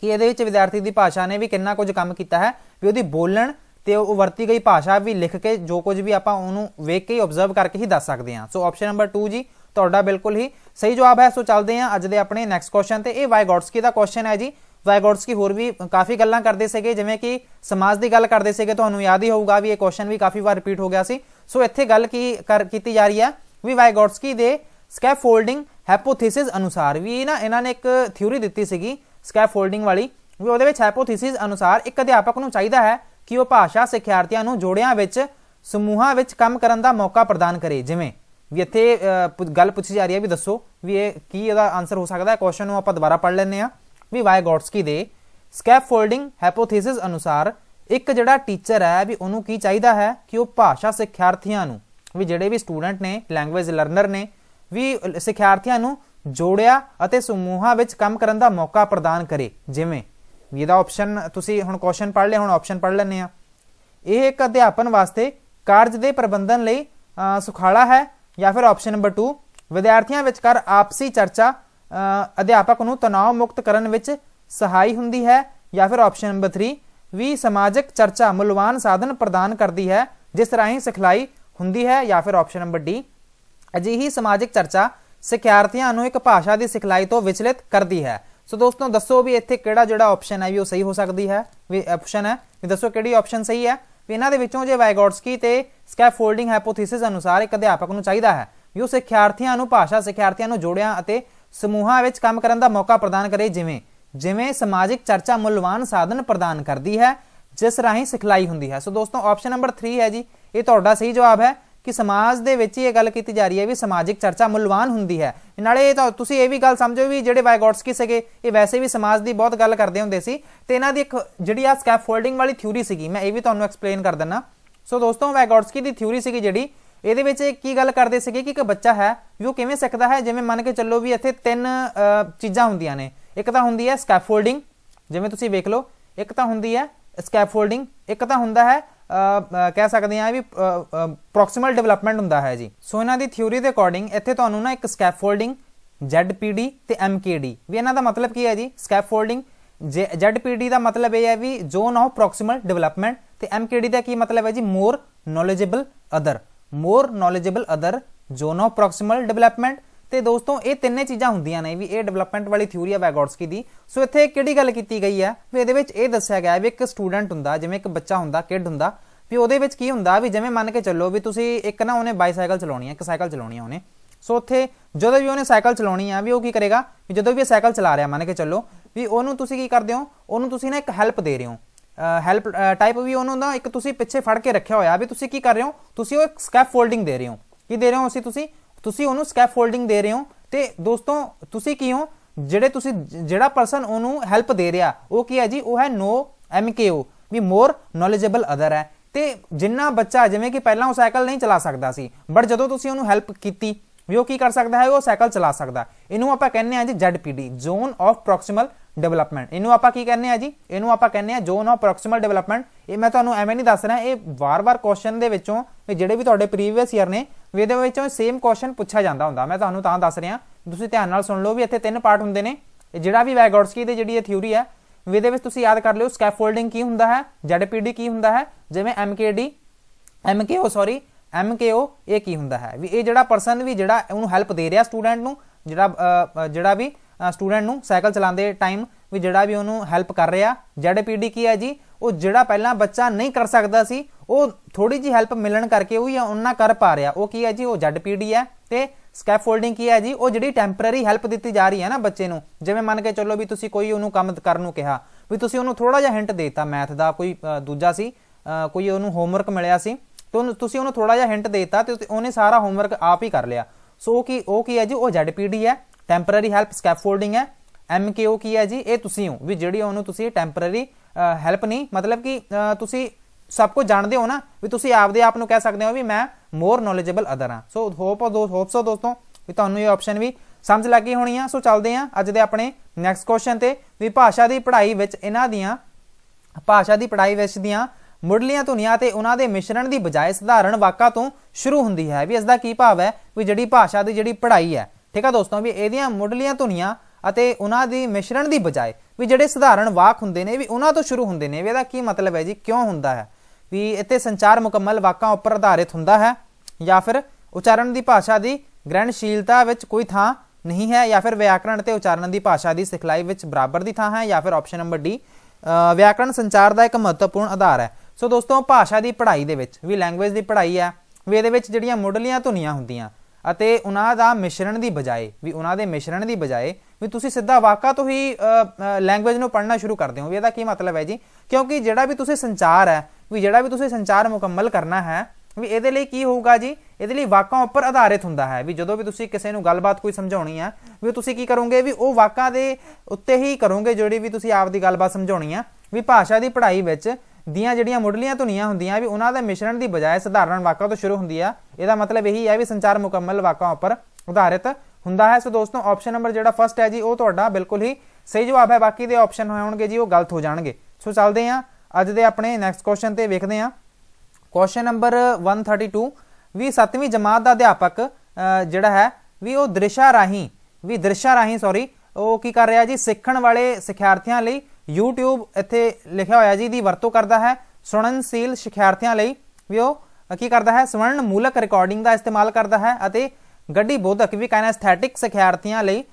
ਕਿ ਇਹਦੇ ਵਿੱਚ ਵਿਦਿਆਰਥੀ ਦੀ ਭਾਸ਼ਾ ਨੇ ਵੀ ਕਿੰਨਾ ਕੁਝ ਕੰਮ ਕੀਤਾ ਹੈ ਵੀ ਉਹਦੀ ਬੋਲਣ ਤੇ ਉਹ ਵਰਤੀ ਗਈ ਭਾਸ਼ਾ ਵੀ ਲਿਖ ਕੇ ਜੋ ਕੁਝ ਵੀ ਆਪਾਂ ਉਹਨੂੰ ਵੇਖ ਕੇ ਆਬਜ਼ਰਵ ਕਰਕੇ ਹੀ ਦੱਸ ਸਕਦੇ ਆ ਸੋ ਆਪਸ਼ਨ ਨੰਬਰ 2 ਜੀ ਤੁਹਾਡਾ ਬਿਲਕੁਲ ਹੀ ਸਹੀ ਜਵਾਬ ਹੈ ਸੋ ਚੱਲਦੇ ਆ ਅੱਜ ਦੇ ਆਪਣੇ ਨੈਕਸਟ ਕੁਐਸਚਨ ਤੇ ਇਹ ਵਾਈ ਵਾਈਗੋਟਸਕੀ ਦਾ ਕੁਐਸਚਨ ਹੈ ਜੀ ਕੀ ਹੋਰ ਵੀ ਕਾਫੀ ਗੱਲਾਂ ਕਰਦੇ ਸੀਗੇ ਜਿਵੇਂ ਕਿ ਸਮਾਜ ਦੀ ਗੱਲ ਕਰਦੇ ਸੀਗੇ ਤੁਹਾਨੂੰ ਯਾਦ ਹੀ ਹੋਊਗਾ ਵੀ ਇਹ ਕੁਐਸਚਨ ਵੀ ਕਾਫੀ ਵਾਰ ਰਿਪੀਟ ਹੋ ਗਿਆ ਸੀ ਸੋ ਇੱਥੇ ਗੱਲ ਕੀ ਕੀਤੀ ਜਾ ਰਹੀ ਹੈ ਵੀ ਕੀ ਦੇ ਸਕੈਫੋਲਡਿੰਗ ਹਾਈਪੋਥੀਸਿਸ ਅਨੁਸਾਰ ਵੀ ਨਾ ਇਹਨਾਂ ਨੇ ਇੱਕ ਥਿਊਰੀ ਦਿੱਤੀ ਸੀਗੀ ਸਕੈਫੋਲਡਿੰਗ ਵਾਲੀ ਵੀ ਉਹਦੇ ਵਿੱਚ ਹਾਈਪੋਥੀਸਿਸ ਅਨੁਸਾਰ ਇੱਕ ਅਧਿਆਪਕ ਨੂੰ ਚਾਹੀਦਾ ਹੈ ਕਿ ਉਹ ਭਾਸ਼ਾ ਸਿੱਖਿਆਰਥੀਆਂ ਨੂੰ ਜੋੜਿਆਂ ਵਿੱਚ ਸਮੂਹਾਂ ਵਿੱਚ ਕੰਮ ਕਰਨ ਦਾ ਮੌਕਾ ਪ੍ਰਦਾਨ ਕਰੇ ਜਿਵੇਂ ਵੀ ਇੱਥੇ ਗੱਲ ਪੁੱਛੀ ਜਾ ਰਹੀ ਹੈ ਵੀ ਦੱਸੋ ਵੀ ਇਹ ਕੀ ਇਹਦਾ ਆਨਸਰ ਹੋ ਸਕਦਾ ਹੈ ਕੁਐਸਚਨ ਨੂੰ ਆਪਾਂ ਦੁਬਾਰਾ ਪੜ੍ਹ ਲੈਂਦੇ ਆ ਵੀ ਗੋਟਸਕੀ ਦੇ ਸਕੈਫੋਲਡਿੰਗ ਹਾਈਪੋਥੀਸਿਸ ਅਨੁਸਾਰ ਇੱਕ ਜਿਹੜਾ ਟੀਚਰ ਹੈ ਵੀ ਉਹਨੂੰ ਕੀ ਚਾਹੀਦਾ ਹੈ ਕਿ ਉਹ ਭਾਸ਼ਾ ਸਿੱਖਿਆਰਥੀਆਂ ਨੂੰ ਵੀ ਜਿਹੜੇ ਵੀ ਸਟੂਡੈਂਟ ਨੇ ਲੈਂਗੁਏਜ ਲਰਨਰ ਨੇ ਵੀ ਸਿੱਖਿਆਰਥੀਆਂ ਨੂੰ ਜੋੜਿਆ ਅਤੇ ਸਮੂਹਾਂ ਵਿੱਚ ਕੰਮ ਕਰਨ ਦਾ ਮੌਕਾ ਪ੍ਰਦਾਨ ਕਰੇ ਜਿਵੇਂ ਵੀ ਇਹਦਾ ਆਪਸ਼ਨ ਤੁਸੀਂ ਹੁਣ ਕੁਐਸਚਨ ਪੜ੍ਹ ਲਿਆ ਹੁਣ ਆਪਸ਼ਨ ਪੜ੍ਹ ਲੈਣੇ ਆ ਇਹ ਇੱਕ ਅਧਿਆਪਨ ਵਾਸਤੇ ਕਾਰਜ ਦੇ ਪ੍ਰਬੰਧਨ ਲਈ ਸੁਖਾਲਾ ਹੈ ਜਾਂ ਫਿਰ ਆਪਸ਼ਨ ਨੰਬਰ 2 ਵਿਦਿਆਰਥੀਆਂ ਵਿਚਕਾਰ ਆਪਸੀ ਚਰਚਾ ਅਧਿਆਪਕ ਨੂੰ ਤਣਾਅ ਮੁਕਤ ਕਰਨ ਵਿੱਚ ਸਹਾਈ ਹੁੰਦੀ ਹੈ ਜਾਂ ਫਿਰ ਆਪਸ਼ਨ ਨੰਬਰ 3 ਵੀ ਸਮਾਜਿਕ ਚਰਚਾ ਮੁਲਵਾਨ ਸਾਧਨ ਪ੍ਰਦਾਨ ਕਰਦੀ ਹੈ ਜਿਸ ਰਾਹੀਂ ਸਿਖਲਾਈ ਹੁੰਦੀ ਹੈ ਜਾਂ ਫਿਰ ਆਪਸ਼ਨ ਨੰਬਰ ਡੀ ਅਜਿਹੀ ਸਮਾਜਿਕ ਚਰਚਾ ਸਿਖਿਆਰਥੀਆਂ ਨੂੰ ਇੱਕ ਭਾਸ਼ਾ ਦੀ ਸਿਖਲਾਈ ਤੋਂ ਵਿਚਲਿਤ ਕਰਦੀ ਹੈ ਸੋ ਦੋਸਤੋ ਦੱਸੋ ਵੀ ਇੱਥੇ ਕਿਹੜਾ ਜਿਹੜਾ ਆਪਸ਼ਨ ਹੈ ਵੀ ਉਹ ਸਹੀ ਹੋ ਸਕਦੀ ਹੈ ਵੀ ਆਪਸ਼ਨ ਹੈ ਵੀ ਦੱਸੋ ਕਿਹੜੀ ਆਪਸ਼ਨ ਸਹੀ ਹੈ ਵੀ ਇਹਨਾਂ ਦੇ ਵਿੱਚੋਂ ਜੇ ਵਾਈਗੋਟਸਕੀ ਤੇ ਸਕੈਫੋਲਡਿੰਗ ਹਾਈਪੋਥੀਸਿਸ ਅਨੁਸਾਰ ਇੱਕ ਅਧਿਆਪਕ ਨੂੰ ਚਾਹੀਦਾ ਹੈ ਵੀ ਉਹ ਸਿਖਿਆਰਥੀਆਂ ਨੂੰ ਭਾਸ਼ਾ ਸਿਖਿਆਰਥੀਆਂ ਨੂੰ ਜੋੜਿਆਂ ਅਤੇ ਸਮੂਹਾਂ ਵਿੱਚ ਕੰਮ ਕਰਨ ਦਾ ਮੌਕਾ ਪ੍ਰਦਾਨ ਕਰੇ ਜਿਵੇਂ ਜਿਵੇਂ ਸਮਾਜਿਕ ਚਰਚਾ ਮੁੱਲਵਾਨ ਸਾਧਨ ਪ੍ਰਦਾਨ ਕਰਦੀ ਹੈ ਜਿਸ ਰਾਹੀਂ ਸਿਖਲਾਈ ਹੁੰਦੀ ਹੈ ਸੋ ਦੋਸਤੋ ਆਪਸ਼ਨ ਨੰਬਰ 3 ਹੈ ਜੀ ਇਹ ਤੁਹਾਡਾ ਸਹੀ ਜਵਾਬ ਹੈ ਕਿ ਸਮਾਜ ਦੇ ਵਿੱਚ ਇਹ ਗੱਲ ਕੀਤੀ ਜਾ ਰਹੀ ਹੈ ਵੀ ਸਮਾਜਿਕ ਚਰਚਾ ਮੁੱਲਵਾਨ ਹੁੰਦੀ ਹੈ ਨਾਲੇ ਇਹ ਤਾਂ ਤੁਸੀਂ ਇਹ ਵੀ ਗੱਲ ਸਮਝੋ ਵੀ ਜਿਹੜੇ ਵਾਇਗੋਟਸਕੀ ਸੀਗੇ ਇਹ ਵੈਸੇ ਵੀ ਸਮਾਜ ਦੀ ਬਹੁਤ ਗੱਲ ਕਰਦੇ ਹੁੰਦੇ ਸੀ ਤੇ ਇਹਨਾਂ ਦੀ ਇੱਕ ਜਿਹੜੀ ਆ ਸਕੈਫੋਲਡਿੰਗ ਵਾਲੀ ਥਿਊਰੀ ਸੀਗੀ ਮੈਂ ਇਹ ਵੀ ਤੁਹਾਨੂੰ ਐਕਸਪਲੇਨ ਕਰ ਦਿੰਨਾ ਸੋ ਦੋਸਤੋ ਵਾਇਗੋਟਸਕੀ ਦੀ ਥਿਊਰੀ ਸੀਗੀ ਜਿਹੜੀ ਇਹਦੇ ਵਿੱਚ ਕੀ ਗੱਲ ਕਰਦੇ ਸੀਗੇ ਕਿ ਇੱਕ ਬੱਚਾ ਹੈ ਉਹ ਕਿਵੇਂ ਸਿੱਖਦਾ ਹੈ ਜਿਵੇਂ ਮੰਨ ਕੇ ਚੱਲੋ ਵੀ ਇੱਥੇ ਤਿੰਨ ਚੀਜ਼ਾਂ ਹੁੰਦੀਆਂ ਨੇ ਇੱਕ ਤਾਂ ਹੁੰਦੀ ਹੈ ਸਕੈਫੋਲਡਿੰਗ ਜਿਵੇਂ ਤੁਸੀਂ ਵੇਖ ਲਓ ਇੱਕ ਤਾਂ ਹੁੰਦੀ ਹੈ ਸਕੈਫੋਲਡਿੰਗ ਇੱਕ ਤਾਂ ਹੁੰਦਾ ਹੈ ਕਹਿ ਸਕਦੇ ਆ ਵੀ ਪ੍ਰੋਕਸੀਮਲ ਡਿਵੈਲਪਮੈਂਟ ਹੁੰਦਾ ਹੈ ਜੀ ਸੋ ਇਹਨਾਂ ਦੀ ਥਿਊਰੀ ਦੇ ਅਕੋਰਡਿੰਗ ਇੱਥੇ ਤੁਹਾਨੂੰ ਨਾ ਇੱਕ ਸਕੈਫੋਲਡਿੰਗ ZPD ਤੇ MKD ਵੀ ਇਹਨਾਂ ਦਾ ਮਤਲਬ ਕੀ ਹੈ ਜੀ ਸਕੈਫੋਲਡਿੰਗ ZPD ਦਾ ਮਤਲਬ ਇਹ ਹੈ ਵੀ ਜ਼ੋਨ ਆਫ ਪ੍ਰੋਕਸੀਮਲ ਡਿਵੈਲਪਮੈਂਟ ਤੇ MKD ਦਾ ਕੀ ਮਤਲਬ ਹੈ ਜੀ more knowledgeable other more knowledgeable other zone of proximal development ਤੇ ਦੋਸਤੋ ਇਹ ਤਿੰਨੇ ਚੀਜ਼ਾਂ ਹੁੰਦੀਆਂ ਨੇ ਵੀ ਇਹ ਡਿਵੈਲਪਮੈਂਟ ਵਾਲੀ ਥਿਊਰੀ ਆ ਵੈਗੋਰਸਕੀ ਦੀ ਸੋ ਇੱਥੇ ਕਿਹੜੀ ਗੱਲ ਕੀਤੀ ਗਈ ਆ ਵੀ ਇਹਦੇ ਵਿੱਚ ਇਹ ਦੱਸਿਆ ਗਿਆ ਵੀ ਇੱਕ ਸਟੂਡੈਂਟ ਹੁੰਦਾ ਜਿਵੇਂ ਇੱਕ ਬੱਚਾ ਹੁੰਦਾ ਕਿਡ ਹੁੰਦਾ ਵੀ ਉਹਦੇ ਵਿੱਚ ਕੀ ਹੁੰਦਾ ਵੀ ਜਿਵੇਂ ਮੰਨ ਕੇ ਚੱਲੋ ਵੀ ਤੁਸੀਂ ਇੱਕ ਨਾ ਉਹਨੇ ਬਾਈਸਾਈਕਲ ਚਲਾਉਣੀ ਆ ਇੱਕ ਸਾਈਕਲ ਚਲਾਉਣੀ ਆ ਉਹਨੇ ਸੋ ਉੱਥੇ ਜਦੋਂ ਵੀ ਉਹਨੇ ਸਾਈਕਲ ਚਲਾਉਣੀ ਆ ਵੀ ਉਹ ਕੀ ਕਰੇਗਾ ਵੀ ਜਦੋਂ ਵੀ ਇਹ ਸਾਈਕਲ ਚਲਾ ਰਿਹਾ ਮੰਨ ਕੇ ਚੱਲੋ ਵੀ ਉਹਨੂੰ ਤੁਸੀਂ ਕੀ ਕਰਦੇ ਹੋ ਉਹਨੂੰ ਤੁਸੀਂ ਨਾ ਇੱਕ ਹੈਲਪ ਦੇ ਰਹੇ ਹੋ ਹੈਲਪ ਟਾਈਪ ਵੀ ਉਹਨਾਂ ਦਾ ਇੱਕ ਤੁਸੀਂ ਪਿੱਛੇ ਫੜ ਕੇ ਰੱਖਿਆ ਹੋਇਆ ਵੀ ਤੁਸੀਂ ਕੀ ਕਰ ਰਹੇ ਹੋ ਤੁਸੀਂ ਉਹ ਸਕੈਫੋਲਡਿੰਗ ਦੇ ਰਹੇ ਹੋ ਕੀ ਦੇ ਰਹੇ ਹੋ ਅਸੀਂ ਤੁਸੀਂ ਤੁਸੀਂ ਉਹਨੂੰ ਸਕੈਫੋਲਡਿੰਗ ਦੇ ਰਹੇ ਹੋ ਤੇ ਦੋਸਤੋ ਤੁਸੀਂ ਕੀ ਹੋ ਜਿਹੜੇ ਤੁਸੀਂ ਜਿਹੜਾ ਪਰਸਨ ਉਹਨੂੰ ਹੈਲਪ ਦੇ ਰਿਹਾ ਉਹ ਕੀ ਹੈ ਜੀ ਉਹ ਹੈ ਨੋ ਐਮਕੇਓ ਵੀ ਮੋਰ ਨੋਲੇਜੇਬਲ ਅਦਰ ਹੈ ਤੇ ਜਿੰਨਾ ਬੱਚਾ ਜਿਵੇਂ ਕਿ ਪਹਿਲਾਂ ਉਹ ਸਾਈਕਲ ਨਹੀਂ ਚਲਾ ਸਕਦਾ ਸੀ ਬਟ ਜਦੋਂ ਤੁਸੀਂ ਉਹਨੂੰ ਹੈਲਪ ਕੀਤੀ ਵੀ ਉਹ ਕੀ ਕਰ ਸਕਦਾ ਹੈ ਉਹ ਸਾਈਕਲ ਚਲਾ ਸਕਦਾ ਇਹਨੂੰ ਆਪਾਂ ਕਹਿੰਦੇ ਆ ZPD zone of proximal development ਇਹਨੂੰ ਆਪਾਂ ਕੀ ਕਹਿੰਦੇ ਆ ਜੀ ਇਹਨੂੰ ਆਪਾਂ ਕਹਿੰਦੇ ਆ ਜ਼ੋਨ ਆਫ ਪ੍ਰੋਕਸੀਮਲ ਡਿਵੈਲਪਮੈਂਟ ਇਹ ਮੈਂ ਤੁਹਾਨੂੰ ਐਵੇਂ ਨਹੀਂ ਦੱਸ ਰਿਹਾ ਇਹ ਵਾਰ-ਵਾਰ ਕੁਐਸਚਨ ਦੇ ਵਿੱਚੋਂ ਜਿਹੜੇ ਵੀ ਤੁਹਾਡੇ ਪ੍ਰੀਵੀਅਸ ਈਅਰ ਨੇ ਇਹਦੇ ਵਿੱਚੋਂ ਸੇਮ ਕੁਐਸਚਨ ਪੁੱਛਿਆ ਜਾਂਦਾ ਹੁੰਦਾ ਮੈਂ ਤੁਹਾਨੂੰ ਤਾਂ ਦੱਸ ਰਿਹਾ ਤੁਸੀਂ ਧਿਆਨ ਨਾਲ ਸੁਣ ਲਓ ਵੀ ਇੱਥੇ ਤਿੰਨ ਪਾਰਟ ਹੁੰਦੇ ਨੇ ਜਿਹੜਾ ਵੀ ਵੈਗੋਰਸਕੀ ਦੀ ਜਿਹੜੀ ਇਹ ਥਿਊਰੀ ਹੈ ਇਹਦੇ ਵਿੱਚ ਤੁਸੀਂ ਯਾਦ ਕਰ ਲਿਓ ਸਕੈਫੋਲਡਿੰਗ ਕੀ ਹੁੰਦਾ ਹੈ ਜ਼ੈਡਪੀਡੀ ਕੀ ਹੁੰਦਾ ਹੈ ਜਿਵੇਂ ਐਮਕੇਡੀ ਐਮਕੇਓ ਸੌਰੀ ਐਮਕੇਓ ਇਹ ਕੀ ਹੁੰਦਾ ਹੈ ਵੀ ਇਹ ਜਿਹੜਾ ਪਰਸਨ ਵੀ ਜਿਹੜਾ ਉਹਨੂੰ ਹੈਲਪ ਦੇ ਰਿਹਾ ਸਟੂਡੈਂਟ ਨੂੰ ਜਿਹੜਾ ਜਿਹੜਾ ਵੀ ਸਟੂਡੈਂਟ ਨੂੰ ਸਾਈਕਲ ਚਲਾਉਂਦੇ ਟਾਈਮ ਵੀ ਜਿਹੜਾ ਵੀ ਉਹਨੂੰ ਹੈਲਪ ਕਰ ਰਿਹਾ ਜੈਡਪੀਡੀ ਕੀ ਹੈ ਜੀ ਉਹ ਜਿਹੜਾ ਪਹਿਲਾਂ ਬੱਚਾ ਨਹੀਂ ਕਰ ਸਕਦਾ ਸੀ ਉਹ ਥੋੜੀ ਜੀ ਹੈਲਪ ਮਿਲਣ ਕਰਕੇ ਉਹ ਹੀ ਉਹਨਾਂ ਕਰ ਪਾ ਰਿਹਾ ਉਹ ਕੀ ਹੈ ਜੀ ਉਹ ਜੈਡਪੀਡੀ ਹੈ ਤੇ ਸਕੈਫੋਲਡਿੰਗ ਕੀ ਹੈ ਜੀ ਉਹ ਜਿਹੜੀ ਟੈਂਪਰੇਰੀ ਹੈਲਪ ਦਿੱਤੀ ਜਾ ਰਹੀ ਹੈ ਨਾ ਬੱਚੇ ਨੂੰ ਜਿਵੇਂ ਮੰਨ ਕੇ ਚੱਲੋ ਵੀ ਤੁਸੀਂ ਕੋਈ ਉਹਨੂੰ ਕੰਮ ਕਰਨ ਨੂੰ ਕਿਹਾ ਵੀ ਤੁਸੀਂ ਉਹਨੂੰ ਥੋੜਾ ਜਿਹਾ ਹਿੰਟ ਦੇਤਾ ਮੈਥ ਦਾ ਕੋਈ ਦੂਜਾ ਸੀ ਕੋਈ ਉਹਨੂੰ ਹੋਮਵਰਕ ਮਿਲਿਆ ਸੀ ਤੇ ਤੁਸੀਂ ਉਹਨੂੰ ਥੋੜਾ ਜਿਹਾ ਹਿੰਟ ਦੇਤਾ ਤੇ ਉਹਨੇ ਸਾਰਾ ਹੋਮਵਰਕ ਆਪ ਹੀ ਕਰ ਲਿਆ ਸੋ ਕੀ ਉਹ ਕੀ ਹੈ ਜੀ ਉਹ ਜੈਡਪੀਡੀ ਹੈ ਟੈਂਪਰੇਰੀ ਹੈਲਪ ਸਕੈਫੋਲਡਿੰਗ ਹੈ MKO ਕੀ ਹੈ ਜੀ ਇਹ ਤੁਸੀਂ ਹੋ ਵੀ ਜਿਹੜੀ ਉਹਨੂੰ ਤੁਸੀਂ ਟੈਂਪਰੇਰੀ ਹੈਲਪ ਨਹੀਂ ਮਤਲਬ ਕਿ ਤੁਸੀਂ ਸਭ ਕੁਝ ਜਾਣਦੇ ਹੋ ਨਾ ਵੀ ਤੁਸੀਂ ਆਪਦੇ ਆਪ ਨੂੰ ਕਹਿ ਸਕਦੇ ਹੋ ਵੀ ਮੈਂ ਮੋਰ ਨੋਲੇਜੇਬਲ ਅਦਰ ਹਾਂ ਸੋ ਹੋਪ ਦੋ ਹੋਪ ਸੋ ਦੋਸਤੋ ਵੀ ਤੁਹਾਨੂੰ ਇਹ ਆਪਸ਼ਨ ਵੀ ਸਮਝ ਲੱਗੀ ਹੋਣੀ ਆ ਸੋ ਚੱਲਦੇ ਆ ਅੱਜ ਦੇ ਆਪਣੇ ਨੈਕਸਟ ਕੁਐਸਚਨ ਤੇ ਵੀ ਭਾਸ਼ਾ ਦੀ ਪੜ੍ਹਾਈ ਵਿੱਚ ਇਹਨਾਂ ਦੀਆਂ ਭਾਸ਼ਾ ਦੀ ਪੜ੍ਹਾਈ ਵਿੱਚ ਦੀਆਂ ਮੁੱਢਲੀਆਂ ਧੁਨੀਆਂ ਤੇ ਉਹਨਾਂ ਦੇ ਮਿਸ਼ਰਣ ਦੀ ਬਜਾਏ ਸਧਾਰਨ ਵਾਕਾਂ ਤੋਂ ਸ਼ੁਰੂ ਹੁੰਦੀ ਹੈ ਵੀ ਇਸ ਦਾ ਕੀ ਭਾਵ ਹੈ ਵੀ ਜਿਹੜੀ ਭਾਸ਼ਾ ਦੀ ਜਿਹੜੀ ਪੜ੍ਹਾਈ ਹੈ ਠੀਕ ਆ ਦੋਸਤੋ ਵੀ ਇਹਦੀਆਂ ਮੁੱਢਲੀਆਂ ਧੁਨੀਆਂ ਅਤੇ ਉਹਨਾਂ ਦੀ ਮਿਸ਼ਰਣ ਦੀ ਬਜਾਏ ਵੀ ਜਿਹੜੇ ਸਧਾਰਨ ਵਾਕ ਹੁੰਦੇ ਨੇ ਵੀ ਉਹਨਾਂ ਤੋਂ ਸ਼ੁਰੂ ਹੁੰਦੇ ਨੇ ਵੀ ਇਹਦਾ ਕੀ ਮਤਲਬ ਹੈ ਜੀ ਕਿਉਂ ਹੁੰਦਾ ਹੈ ਵੀ ਇੱਥੇ ਸੰਚਾਰ ਮੁਕੰਮਲ ਵਾਕਾਂ ਉੱਪਰ ਆਧਾਰਿਤ ਹੁੰਦਾ ਹੈ ਜਾਂ ਫਿਰ ਉਚਾਰਨ ਦੀ ਭਾਸ਼ਾ ਦੀ ਗ੍ਰਹਿਣਸ਼ੀਲਤਾ ਵਿੱਚ ਕੋਈ ਥਾਂ ਨਹੀਂ ਹੈ ਜਾਂ ਫਿਰ ਵਿਆਕਰਣ ਤੇ ਉਚਾਰਨ ਦੀ ਭਾਸ਼ਾ ਦੀ ਸਿਖਲਾਈ ਵਿੱਚ ਬਰਾਬਰ ਦੀ ਥਾਂ ਹੈ ਜਾਂ ਫਿਰ ਆਪਸ਼ਨ ਨੰਬਰ ਡੀ ਵਿਆਕਰਣ ਸੰਚਾਰ ਦਾ ਇੱਕ ਮਹੱਤਵਪੂਰਨ ਆਧਾਰ ਹੈ ਸੋ ਦੋਸਤੋ ਭਾਸ਼ਾ ਦੀ ਪੜ੍ਹਾਈ ਦੇ ਵਿੱਚ ਵੀ ਲੈਂਗੁਏਜ ਦੀ ਪੜ੍ਹਾਈ ਹੈ ਵੀ ਇਹਦੇ ਵਿੱਚ ਜਿਹੜੀਆਂ ਮੁੱਢਲੀਆਂ ਧੁਨੀਆਂ ਹੁੰਦੀਆਂ ਅਤੇ ਉਹਨਾਂ ਦਾ ਮਿਸ਼ਰਣ ਦੀ ਬਜਾਏ ਵੀ ਉਹਨਾਂ ਦੇ ਮਿਸ਼ਰਣ ਦੀ ਬਜਾਏ ਵੀ ਤੁਸੀਂ ਸਿੱਧਾ ਵਾਕਾ ਤੋਂ ਹੀ ਲੈਂਗੁਏਜ ਨੂੰ ਪੜ੍ਹਨਾ ਸ਼ੁਰੂ ਕਰਦੇ ਹੋ ਵੀ ਇਹਦਾ ਕੀ ਮਤਲਬ ਹੈ ਜੀ ਕਿਉਂਕਿ ਜਿਹੜਾ ਵੀ ਤੁਸੀਂ ਸੰਚਾਰ ਹੈ ਵੀ ਜਿਹੜਾ ਵੀ ਤੁਸੀਂ ਸੰਚਾਰ ਮੁਕੰਮਲ ਕਰਨਾ ਹੈ ਵੀ ਇਹਦੇ ਲਈ ਕੀ ਹੋਊਗਾ ਜੀ ਇਹਦੇ ਲਈ ਵਾਕਾਂ ਉੱਪਰ ਆਧਾਰਿਤ ਹੁੰਦਾ ਹੈ ਵੀ ਜਦੋਂ ਵੀ ਤੁਸੀਂ ਕਿਸੇ ਨੂੰ ਗੱਲਬਾਤ ਕੋਈ ਸਮਝਾਉਣੀ ਹੈ ਵੀ ਤੁਸੀਂ ਕੀ ਕਰੋਗੇ ਵੀ ਉਹ ਵਾਕਾਂ ਦੇ ਉੱਤੇ ਹੀ ਕਰੋਗੇ ਜਿਹੜੀ ਵੀ ਤੁਸੀਂ ਆਪ ਦੀ ਗੱਲਬਾਤ ਸਮਝਾਉਣੀ ਹੈ ਵੀ ਭਾਸ਼ਾ ਦੀ ਪੜ੍ਹਾਈ ਵਿੱਚ ਦੀਆਂ ਜਿਹੜੀਆਂ ਮੁੱਢਲੀਆਂ ਧੁਨੀਆਂ ਹੁੰਦੀਆਂ ਵੀ ਉਹਨਾਂ ਦਾ ਮਿਸ਼ਰਣ ਦੀ ਬਜਾਏ ਸਧਾਰਨ ਵਾਕਾਂ ਤੋਂ ਸ਼ੁਰੂ ਹੁੰਦੀ ਆ ਇਹਦਾ ਮਤਲਬ ਇਹੀ ਹੈ ਵੀ ਸੰਚਾਰ ਮੁਕੰਮਲ ਵਾਕਾਂ ਉੱਪਰ ਉਧਾਰਿਤ ਹੁੰਦਾ ਹੈ ਸੋ ਦੋਸਤੋ ਆਪਸ਼ਨ ਨੰਬਰ ਜਿਹੜਾ ਫਸਟ ਹੈ ਜੀ ਉਹ ਤੁਹਾਡਾ ਬਿਲਕੁਲ ਹੀ ਸਹੀ ਜਵਾਬ ਹੈ ਬਾਕੀ ਦੇ ਆਪਸ਼ਨ ਹੋਣਗੇ ਜੀ ਉਹ ਗਲਤ ਹੋ ਜਾਣਗੇ ਸੋ ਚੱਲਦੇ ਆ ਅੱਜ ਦੇ ਆਪਣੇ ਨੈਕਸਟ ਕੁਐਸਚਨ ਤੇ ਵੇਖਦੇ ਆ ਕੁਐਸਚਨ ਨੰਬਰ 132 ਵੀ 7ਵੀਂ ਜਮਾਤ ਦਾ ਅਧਿਆਪਕ ਜਿਹੜਾ ਹੈ ਵੀ ਉਹ ਦ੍ਰਿਸ਼ਾ ਰਾਹੀਂ ਵੀ ਦ੍ਰਿਸ਼ਾ ਰਾਹੀਂ ਸੌਰੀ ਉਹ ਕੀ ਕਰ ਰਿਹਾ ਜੀ ਸਿੱਖਣ ਵਾਲੇ ਸਿਖਿਆਰਥੀਆਂ ਲਈ YouTube ਇੱਥੇ ਲਿਖਿਆ ਹੋਇਆ ਜੀ ਦੀ ਵਰਤੋਂ ਕਰਦਾ ਹੈ ਸੁਣਨਸ਼ੀਲ ਸਿਖਿਆਰਥੀਆਂ ਲਈ ਵੀ ਉਹ ਕੀ ਕਰਦਾ ਹੈ ਸਵਰਨ ਮੂਲਕ ਰਿਕਾਰਡਿੰਗ ਦਾ ਇਸਤੇਮਾਲ ਕਰਦਾ ਹੈ ਅਤੇ ਗੱਡੀ ਬੋਧਕ ਵੀ ਕਾਇਨੈਸਥੈਟਿਕ ਸਿਖਿਆਰਥੀਆਂ ਲਈ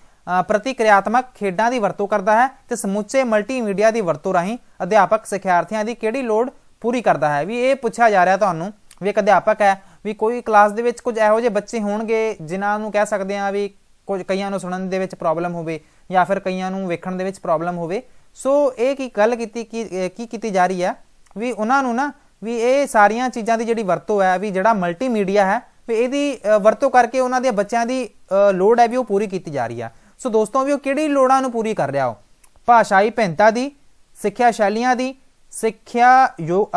ਪ੍ਰਤੀਕਿਰਿਆਤਮਕ ਖੇਡਾਂ ਦੀ ਵਰਤੋਂ ਕਰਦਾ ਹੈ ਤੇ ਸਮੁੱਚੇ ਮਲਟੀਮੀਡੀਆ ਦੀ ਵਰਤੋਂ ਰਾਹੀਂ ਅਧਿਆਪਕ ਸਿਖਿਆਰਥੀਆਂ ਦੀ ਕਿਹੜੀ ਲੋੜ ਪੂਰੀ ਕਰਦਾ ਹੈ ਵੀ ਇਹ ਪੁੱਛਿਆ ਜਾ ਰਿਹਾ ਤੁਹਾਨੂੰ ਵੀ ਇੱਕ ਅਧਿਆਪਕ ਹੈ ਵੀ ਕੋਈ ਕਲਾਸ ਦੇ ਵਿੱਚ ਕੁਝ ਇਹੋ ਜਿਹੇ ਬੱਚੇ ਹੋਣਗੇ ਜਿਨ੍ਹਾਂ ਨੂੰ ਕਹਿ ਸਕਦੇ ਆ ਵੀ ਕੁਝ ਕਈਆਂ ਨੂੰ ਸੁਣਨ ਦੇ ਵਿੱਚ ਪ੍ਰੋਬਲਮ ਹੋਵੇ ਜਾਂ ਫਿਰ ਕਈਆਂ ਨੂੰ ਵੇਖਣ ਦੇ ਵਿੱਚ ਪ੍ਰੋਬਲਮ ਹੋਵੇ ਸੋ ਇਹ ਕੀ ਗੱਲ ਕੀਤੀ ਕਿ ਕੀ ਕੀਤੀ ਜਾ ਰਹੀ ਹੈ ਵੀ ਉਹਨਾਂ ਨੂੰ ਨਾ ਵੀ ਇਹ ਸਾਰੀਆਂ ਚੀਜ਼ਾਂ ਦੀ ਜਿਹੜੀ ਵਰਤੋਂ ਹੈ ਵੀ ਜਿਹੜਾ ਮਲਟੀਮੀਡੀਆ ਹੈ ਵੀ ਇਹਦੀ ਵਰਤੋਂ ਕਰਕੇ ਉਹਨਾਂ ਦੇ ਬੱਚਿਆਂ ਦੀ ਲੋੜ ਹੈ ਵੀ ਉਹ ਪੂਰੀ ਕੀਤੀ ਜਾ ਰਹੀ ਹੈ ਸੋ ਦੋਸਤੋ ਵੀ ਉਹ ਕਿਹੜੀ ਲੋੜਾਂ ਨੂੰ ਪੂਰੀ ਕਰ ਰਿਹਾ ਹੋ ਭਾਸ਼ਾਈ ਭਿੰਨਤਾ ਦੀ ਸਿੱਖਿਆ ਸ਼ੈਲੀਆਂ ਦੀ ਸਿੱਖਿਆ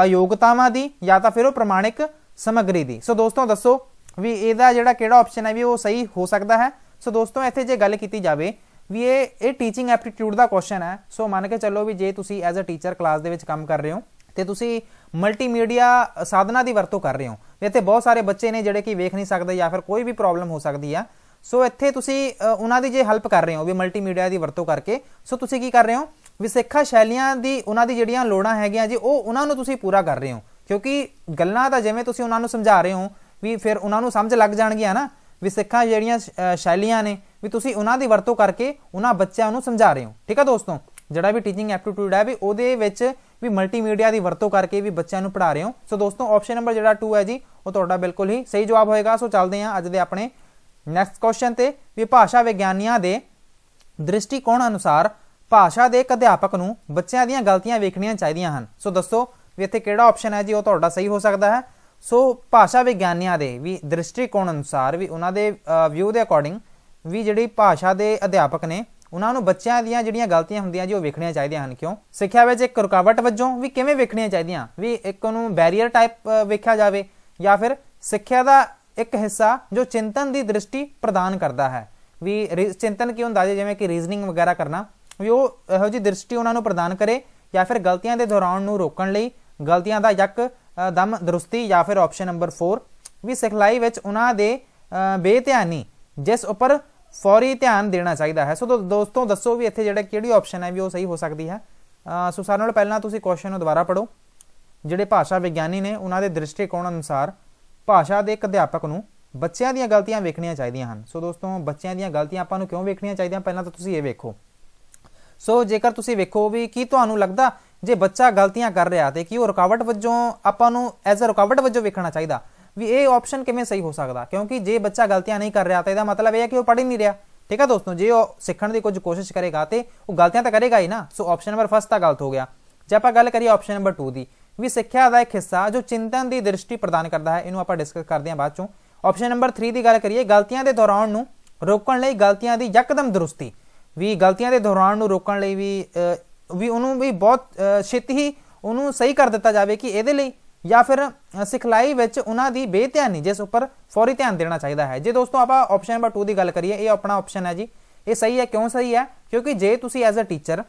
ਅਯੋਗਤਾਵਾਂ ਦੀ ਜਾਂ ਤਾਂ ਫਿਰ ਉਹ ਪ੍ਰਮਾਣਿਕ ਸਮਗਰੀ ਦੀ ਸੋ ਦੋਸਤੋ ਦੱਸੋ ਵੀ ਇਹਦਾ ਜਿਹੜਾ ਕਿਹੜਾ ਆਪਸ਼ਨ ਹੈ ਵੀ ਉਹ ਸਹੀ ਹੋ ਸਕਦਾ ਹੈ ਸੋ ਦੋਸਤੋ ਇੱਥੇ ਜੇ ਗੱਲ ਕੀਤੀ ਜਾਵੇ ਵੀ ਇਹ ਇਹ ਟੀਚਿੰਗ ਐਪਟੀਟਿਊਡ ਦਾ ਕੁਐਸਚਨ ਹੈ ਸੋ ਮੰਨ ਕੇ ਚੱਲੋ ਵੀ ਜੇ ਤੁਸੀਂ ਐਜ਼ ਅ ਟੀਚਰ ਕਲਾਸ ਦੇ ਵਿੱਚ ਕੰਮ ਕਰ ਰਹੇ ਹੋ ਤੇ ਤੁਸੀਂ ਮਲਟੀਮੀਡੀਆ ਸਾਧਨਾ ਦੀ ਵਰਤੋਂ ਕਰ ਰਹੇ ਹੋ ਇੱਥੇ ਬਹੁਤ ਸਾਰੇ ਬੱਚੇ ਨੇ ਜਿਹੜੇ ਕਿ ਵੇਖ ਨਹੀਂ ਸਕਦੇ ਜਾਂ ਫਿਰ ਕੋਈ ਵੀ ਪ੍ਰੋਬਲਮ ਹੋ ਸਕਦੀ ਆ ਸੋ ਇੱਥੇ ਤੁਸੀਂ ਉਹਨਾਂ ਦੀ ਜੇ ਹੈਲਪ ਕਰ ਰਹੇ ਹੋ ਵੀ ਮਲਟੀਮੀਡੀਆ ਦੀ ਵਰਤੋਂ ਕਰਕੇ ਸੋ ਤੁਸੀਂ ਕੀ ਕਰ ਰਹੇ ਹੋ ਵੀ ਸਿੱਖਾ ਸ਼ੈਲੀਆਂ ਦੀ ਉਹਨਾਂ ਦੀ ਜਿਹੜੀਆਂ ਲੋੜਾਂ ਹੈਗੀਆਂ ਜੀ ਉਹ ਉਹਨਾਂ ਨੂੰ ਤੁਸੀਂ ਪੂਰਾ ਕਰ ਰਹੇ ਹੋ ਕਿਉਂਕਿ ਗੱਲਾਂ ਦਾ ਜਿਵੇਂ ਤੁਸੀਂ ਉਹਨਾਂ ਨੂੰ ਸਮਝਾ ਰਹੇ ਹੋ ਵੀ ਫਿਰ ਉਹਨਾਂ ਨੂੰ ਸਮਝ ਲੱਗ ਜਾਣਗੀਆਂ ਨਾ ਵਿਸੇਖਾਂ ਜਿਹੜੀਆਂ ਸ਼ੈਲੀਆਂ ਨੇ ਵੀ ਤੁਸੀਂ ਉਹਨਾਂ ਦੀ ਵਰਤੋਂ ਕਰਕੇ ਉਹਨਾਂ ਬੱਚਿਆਂ ਨੂੰ ਸਮਝਾ ਰਹੇ ਹੋ ਠੀਕ ਹੈ ਦੋਸਤੋ ਜਿਹੜਾ ਵੀ ਟੀਚਿੰਗ ਐਪਟੀਟਿਊਡ ਹੈ ਵੀ ਉਹਦੇ ਵਿੱਚ ਵੀ ਮਲਟੀਮੀਡੀਆ ਦੀ ਵਰਤੋਂ ਕਰਕੇ ਵੀ ਬੱਚਿਆਂ ਨੂੰ ਪੜਾ ਰਹੇ ਹੋ ਸੋ ਦੋਸਤੋ ਆਪਸ਼ਨ ਨੰਬਰ ਜਿਹੜਾ 2 ਹੈ ਜੀ ਉਹ ਤੁਹਾਡਾ ਬਿਲਕੁਲ ਹੀ ਸਹੀ ਜਵਾਬ ਹੋਏਗਾ ਸੋ ਚੱਲਦੇ ਹਾਂ ਅੱਜ ਦੇ ਆਪਣੇ ਨੈਕਸਟ ਕੁਐਸਚਨ ਤੇ ਵੀ ਭਾਸ਼ਾ ਵਿਗਿਆਨੀਆਂ ਦੇ ਦ੍ਰਿਸ਼ਟੀਕੋਣ ਅਨੁਸਾਰ ਭਾਸ਼ਾ ਦੇ ਇੱਕ ਅਧਿਆਪਕ ਨੂੰ ਬੱਚਿਆਂ ਦੀਆਂ ਗਲਤੀਆਂ ਵੇਖਣੀਆਂ ਚਾਹੀਦੀਆਂ ਹਨ ਸੋ ਦੱਸੋ ਵੀ ਇੱਥੇ ਕਿਹੜਾ ਆਪਸ਼ਨ ਹੈ ਜੀ ਉਹ ਤੁਹਾਡਾ ਸਹੀ ਹੋ ਸਕਦਾ ਹੈ ਸੋ ਭਾਸ਼ਾ ਵਿਗਿਆਨੀਆਂ ਦੇ ਵੀ ਦ੍ਰਿਸ਼ਟੀਕੋਣ ਅਨੁਸਾਰ ਵੀ ਉਹਨਾਂ ਦੇ ਵਿਊ ਦੇ ਅਕੋਰਡਿੰਗ ਵੀ ਜਿਹੜੀ ਭਾਸ਼ਾ ਦੇ ਅਧਿਆਪਕ ਨੇ ਉਹਨਾਂ ਨੂੰ ਬੱਚਿਆਂ ਦੀਆਂ ਜਿਹੜੀਆਂ ਗਲਤੀਆਂ ਹੁੰਦੀਆਂ ਜੀ ਉਹ ਵੇਖਣੀਆਂ ਚਾਹੀਦੀਆਂ ਹਨ ਕਿਉਂ ਸਿੱਖਿਆ ਵਿੱਚ ਇੱਕ ਰੁਕਾਵਟ ਵਜੋਂ ਵੀ ਕਿਵੇਂ ਵੇਖਣੀਆਂ ਚਾਹੀਦੀਆਂ ਵੀ ਇੱਕ ਨੂੰ ਬੈਰੀਅਰ ਟਾਈਪ ਵੇਖਿਆ ਜਾਵੇ ਜਾਂ ਫਿਰ ਸਿੱਖਿਆ ਦਾ ਇੱਕ ਹਿੱਸਾ ਜੋ ਚਿੰਤਨ ਦੀ ਦ੍ਰਿਸ਼ਟੀ ਪ੍ਰਦਾਨ ਕਰਦਾ ਹੈ ਵੀ ਚਿੰਤਨ ਕੀ ਹੁੰਦਾ ਜੀ ਜਿਵੇਂ ਕਿ ਰੀਜ਼ਨਿੰਗ ਵਗੈਰਾ ਕਰਨਾ ਵੀ ਉਹ ਇਹੋ ਜੀ ਦ੍ਰਿਸ਼ਟੀ ਉਹਨਾਂ ਨੂੰ ਪ੍ਰਦਾਨ ਕਰੇ ਜਾਂ ਫਿਰ ਗਲਤੀਆਂ ਦੇ ਦੌਰਾਨ ਨੂੰ ਰੋਕਣ ਲਈ ਗਲਤੀਆਂ ਦਾ ਯੱਕ ਦਮ ਦਰੁਸਤੀ ਜਾਂ ਫਿਰ ਆਪਸ਼ਨ ਨੰਬਰ 4 ਵੀ ਸਿਖਲਾਈ ਵਿੱਚ ਉਹਨਾਂ ਦੇ ਬੇਧਿਆਨੀ ਜਿਸ ਉੱਪਰ ਫੌਰੀ ਧਿਆਨ ਦੇਣਾ ਚਾਹੀਦਾ ਹੈ ਸੋ ਦੋਸਤੋ ਦੱਸੋ ਵੀ ਇੱਥੇ ਜਿਹੜਾ ਕਿਹੜੀ ਆਪਸ਼ਨ ਹੈ ਵੀ ਉਹ ਸਹੀ ਹੋ ਸਕਦੀ ਹੈ ਸੋ ਸਾਰਿਆਂ ਨਾਲ ਪਹਿਲਾਂ ਤੁਸੀਂ ਕੁਐਸਚਨ ਨੂੰ ਦੁਬਾਰਾ ਪੜੋ ਜਿਹੜੇ ਭਾਸ਼ਾ ਵਿਗਿਆਨੀ ਨੇ ਉਹਨਾਂ ਦੇ ਦ੍ਰਿਸ਼ਟੀਕੋਣ ਅਨੁਸਾਰ ਭਾਸ਼ਾ ਦੇ ਇੱਕ ਅਧਿਆਪਕ ਨੂੰ ਬੱਚਿਆਂ ਦੀਆਂ ਗਲਤੀਆਂ ਵੇਖਣੀਆਂ ਚਾਹੀਦੀਆਂ ਹਨ ਸੋ ਦੋਸਤੋ ਬੱਚਿਆਂ ਦੀਆਂ ਗਲਤੀਆਂ ਆਪਾਂ ਨੂੰ ਕਿਉਂ ਵੇਖਣੀਆਂ ਚਾਹੀਦੀਆਂ ਪਹਿਲਾਂ ਤਾਂ ਤੁਸੀਂ ਇਹ ਵੇਖੋ ਸੋ ਜੇਕਰ ਤੁਸੀਂ ਵੇਖੋ ਵੀ ਕੀ ਤੁਹਾਨੂੰ ਲੱਗਦਾ ਜੇ ਬੱਚਾ ਗਲਤੀਆਂ ਕਰ ਰਿਹਾ ਤੇ ਕੀ ਉਹ ਰੁਕਾਵਟ ਵਜੋਂ ਆਪਾਂ ਨੂੰ ਐਜ਼ ਅ ਰੁਕਾਵਟ ਵਜੋਂ ਵੇਖਣਾ ਚਾਹੀਦਾ ਵੀ ਇਹ ਆਪਸ਼ਨ ਕਿਵੇਂ ਸਹੀ ਹੋ ਸਕਦਾ ਕਿਉਂਕਿ ਜੇ ਬੱਚਾ ਗਲਤੀਆਂ ਨਹੀਂ ਕਰ ਰਿਹਾ ਤਾਂ ਇਹਦਾ ਮਤਲਬ ਇਹ ਹੈ ਕਿ ਉਹ ਪੜ੍ਹ ਹੀ ਨਹੀਂ ਰਿਹਾ ਠੀਕ ਹੈ ਦੋਸਤੋ ਜੇ ਉਹ ਸਿੱਖਣ ਦੀ ਕੁਝ ਕੋਸ਼ਿਸ਼ ਕਰੇਗਾ ਤੇ ਉਹ ਗਲਤੀਆਂ ਤਾਂ ਕਰੇਗਾ ਹੀ ਨਾ ਸੋ ਆਪਸ਼ਨ ਨੰਬਰ 1 ਤਾਂ ਗਲਤ ਹੋ ਗਿਆ ਜੇ ਆਪਾਂ ਗੱਲ ਕਰੀਏ ਆਪਸ਼ਨ ਨੰਬਰ 2 ਦੀ ਵੀ ਸਿੱਖਿਆ ਦਾ ਇੱਕ ਹਿੱਸਾ ਜੋ ਚਿੰਤਨ ਦੀ ਦ੍ਰਿਸ਼ਟੀ ਪ੍ਰਦਾਨ ਕਰਦਾ ਹੈ ਇਹਨੂੰ ਆਪਾਂ ਡਿਸਕਸ ਕਰਦੇ ਹਾਂ ਬਾਅਦ ਚੋਂ ਆਪਸ਼ਨ ਨੰਬਰ 3 ਦੀ ਗੱਲ ਕਰੀਏ ਗਲਤੀਆਂ ਦੇ ਦੌਰਾਨ ਨੂੰ ਰੋਕਣ ਲਈ ਗਲਤੀਆਂ ਦੀ ਯਕਦਮ ਦਰੁਸਤੀ ਵੀ ਗਲਤੀਆਂ ਦੇ ਦੌਰਾਨ ਨੂੰ ਰੋਕਣ ਲਈ ਵੀ ਵੀ ਉਹਨੂੰ ਵੀ ਬਹੁਤ ਛੇਤੀ ਹੀ ਉਹਨੂੰ ਸਹੀ ਕਰ ਦਿੱਤਾ ਜਾਵੇ ਕਿ ਇਹਦੇ ਲਈ ਜਾਂ ਫਿਰ ਸਿਖਲਾਈ ਵਿੱਚ ਉਹਨਾਂ ਦੀ ਬੇਧਿਆਨੀ ਜਿਸ ਉੱਪਰ ਫੌਰੀ ਧਿਆਨ ਦੇਣਾ ਚਾਹੀਦਾ ਹੈ ਜੇ ਦੋਸਤੋ ਆਪਾਂ ਆਪਸ਼ਨ ਨੰਬਰ 2 ਦੀ ਗੱਲ ਕਰੀਏ ਇਹ ਆਪਣਾ ਆਪਸ਼ਨ ਹੈ ਜੀ ਇਹ ਸਹੀ ਹੈ ਕਿਉਂ ਸਹੀ ਹੈ ਕਿਉਂਕਿ ਜੇ ਤੁਸੀਂ ਐਜ਼ ਅ ਟੀਚਰ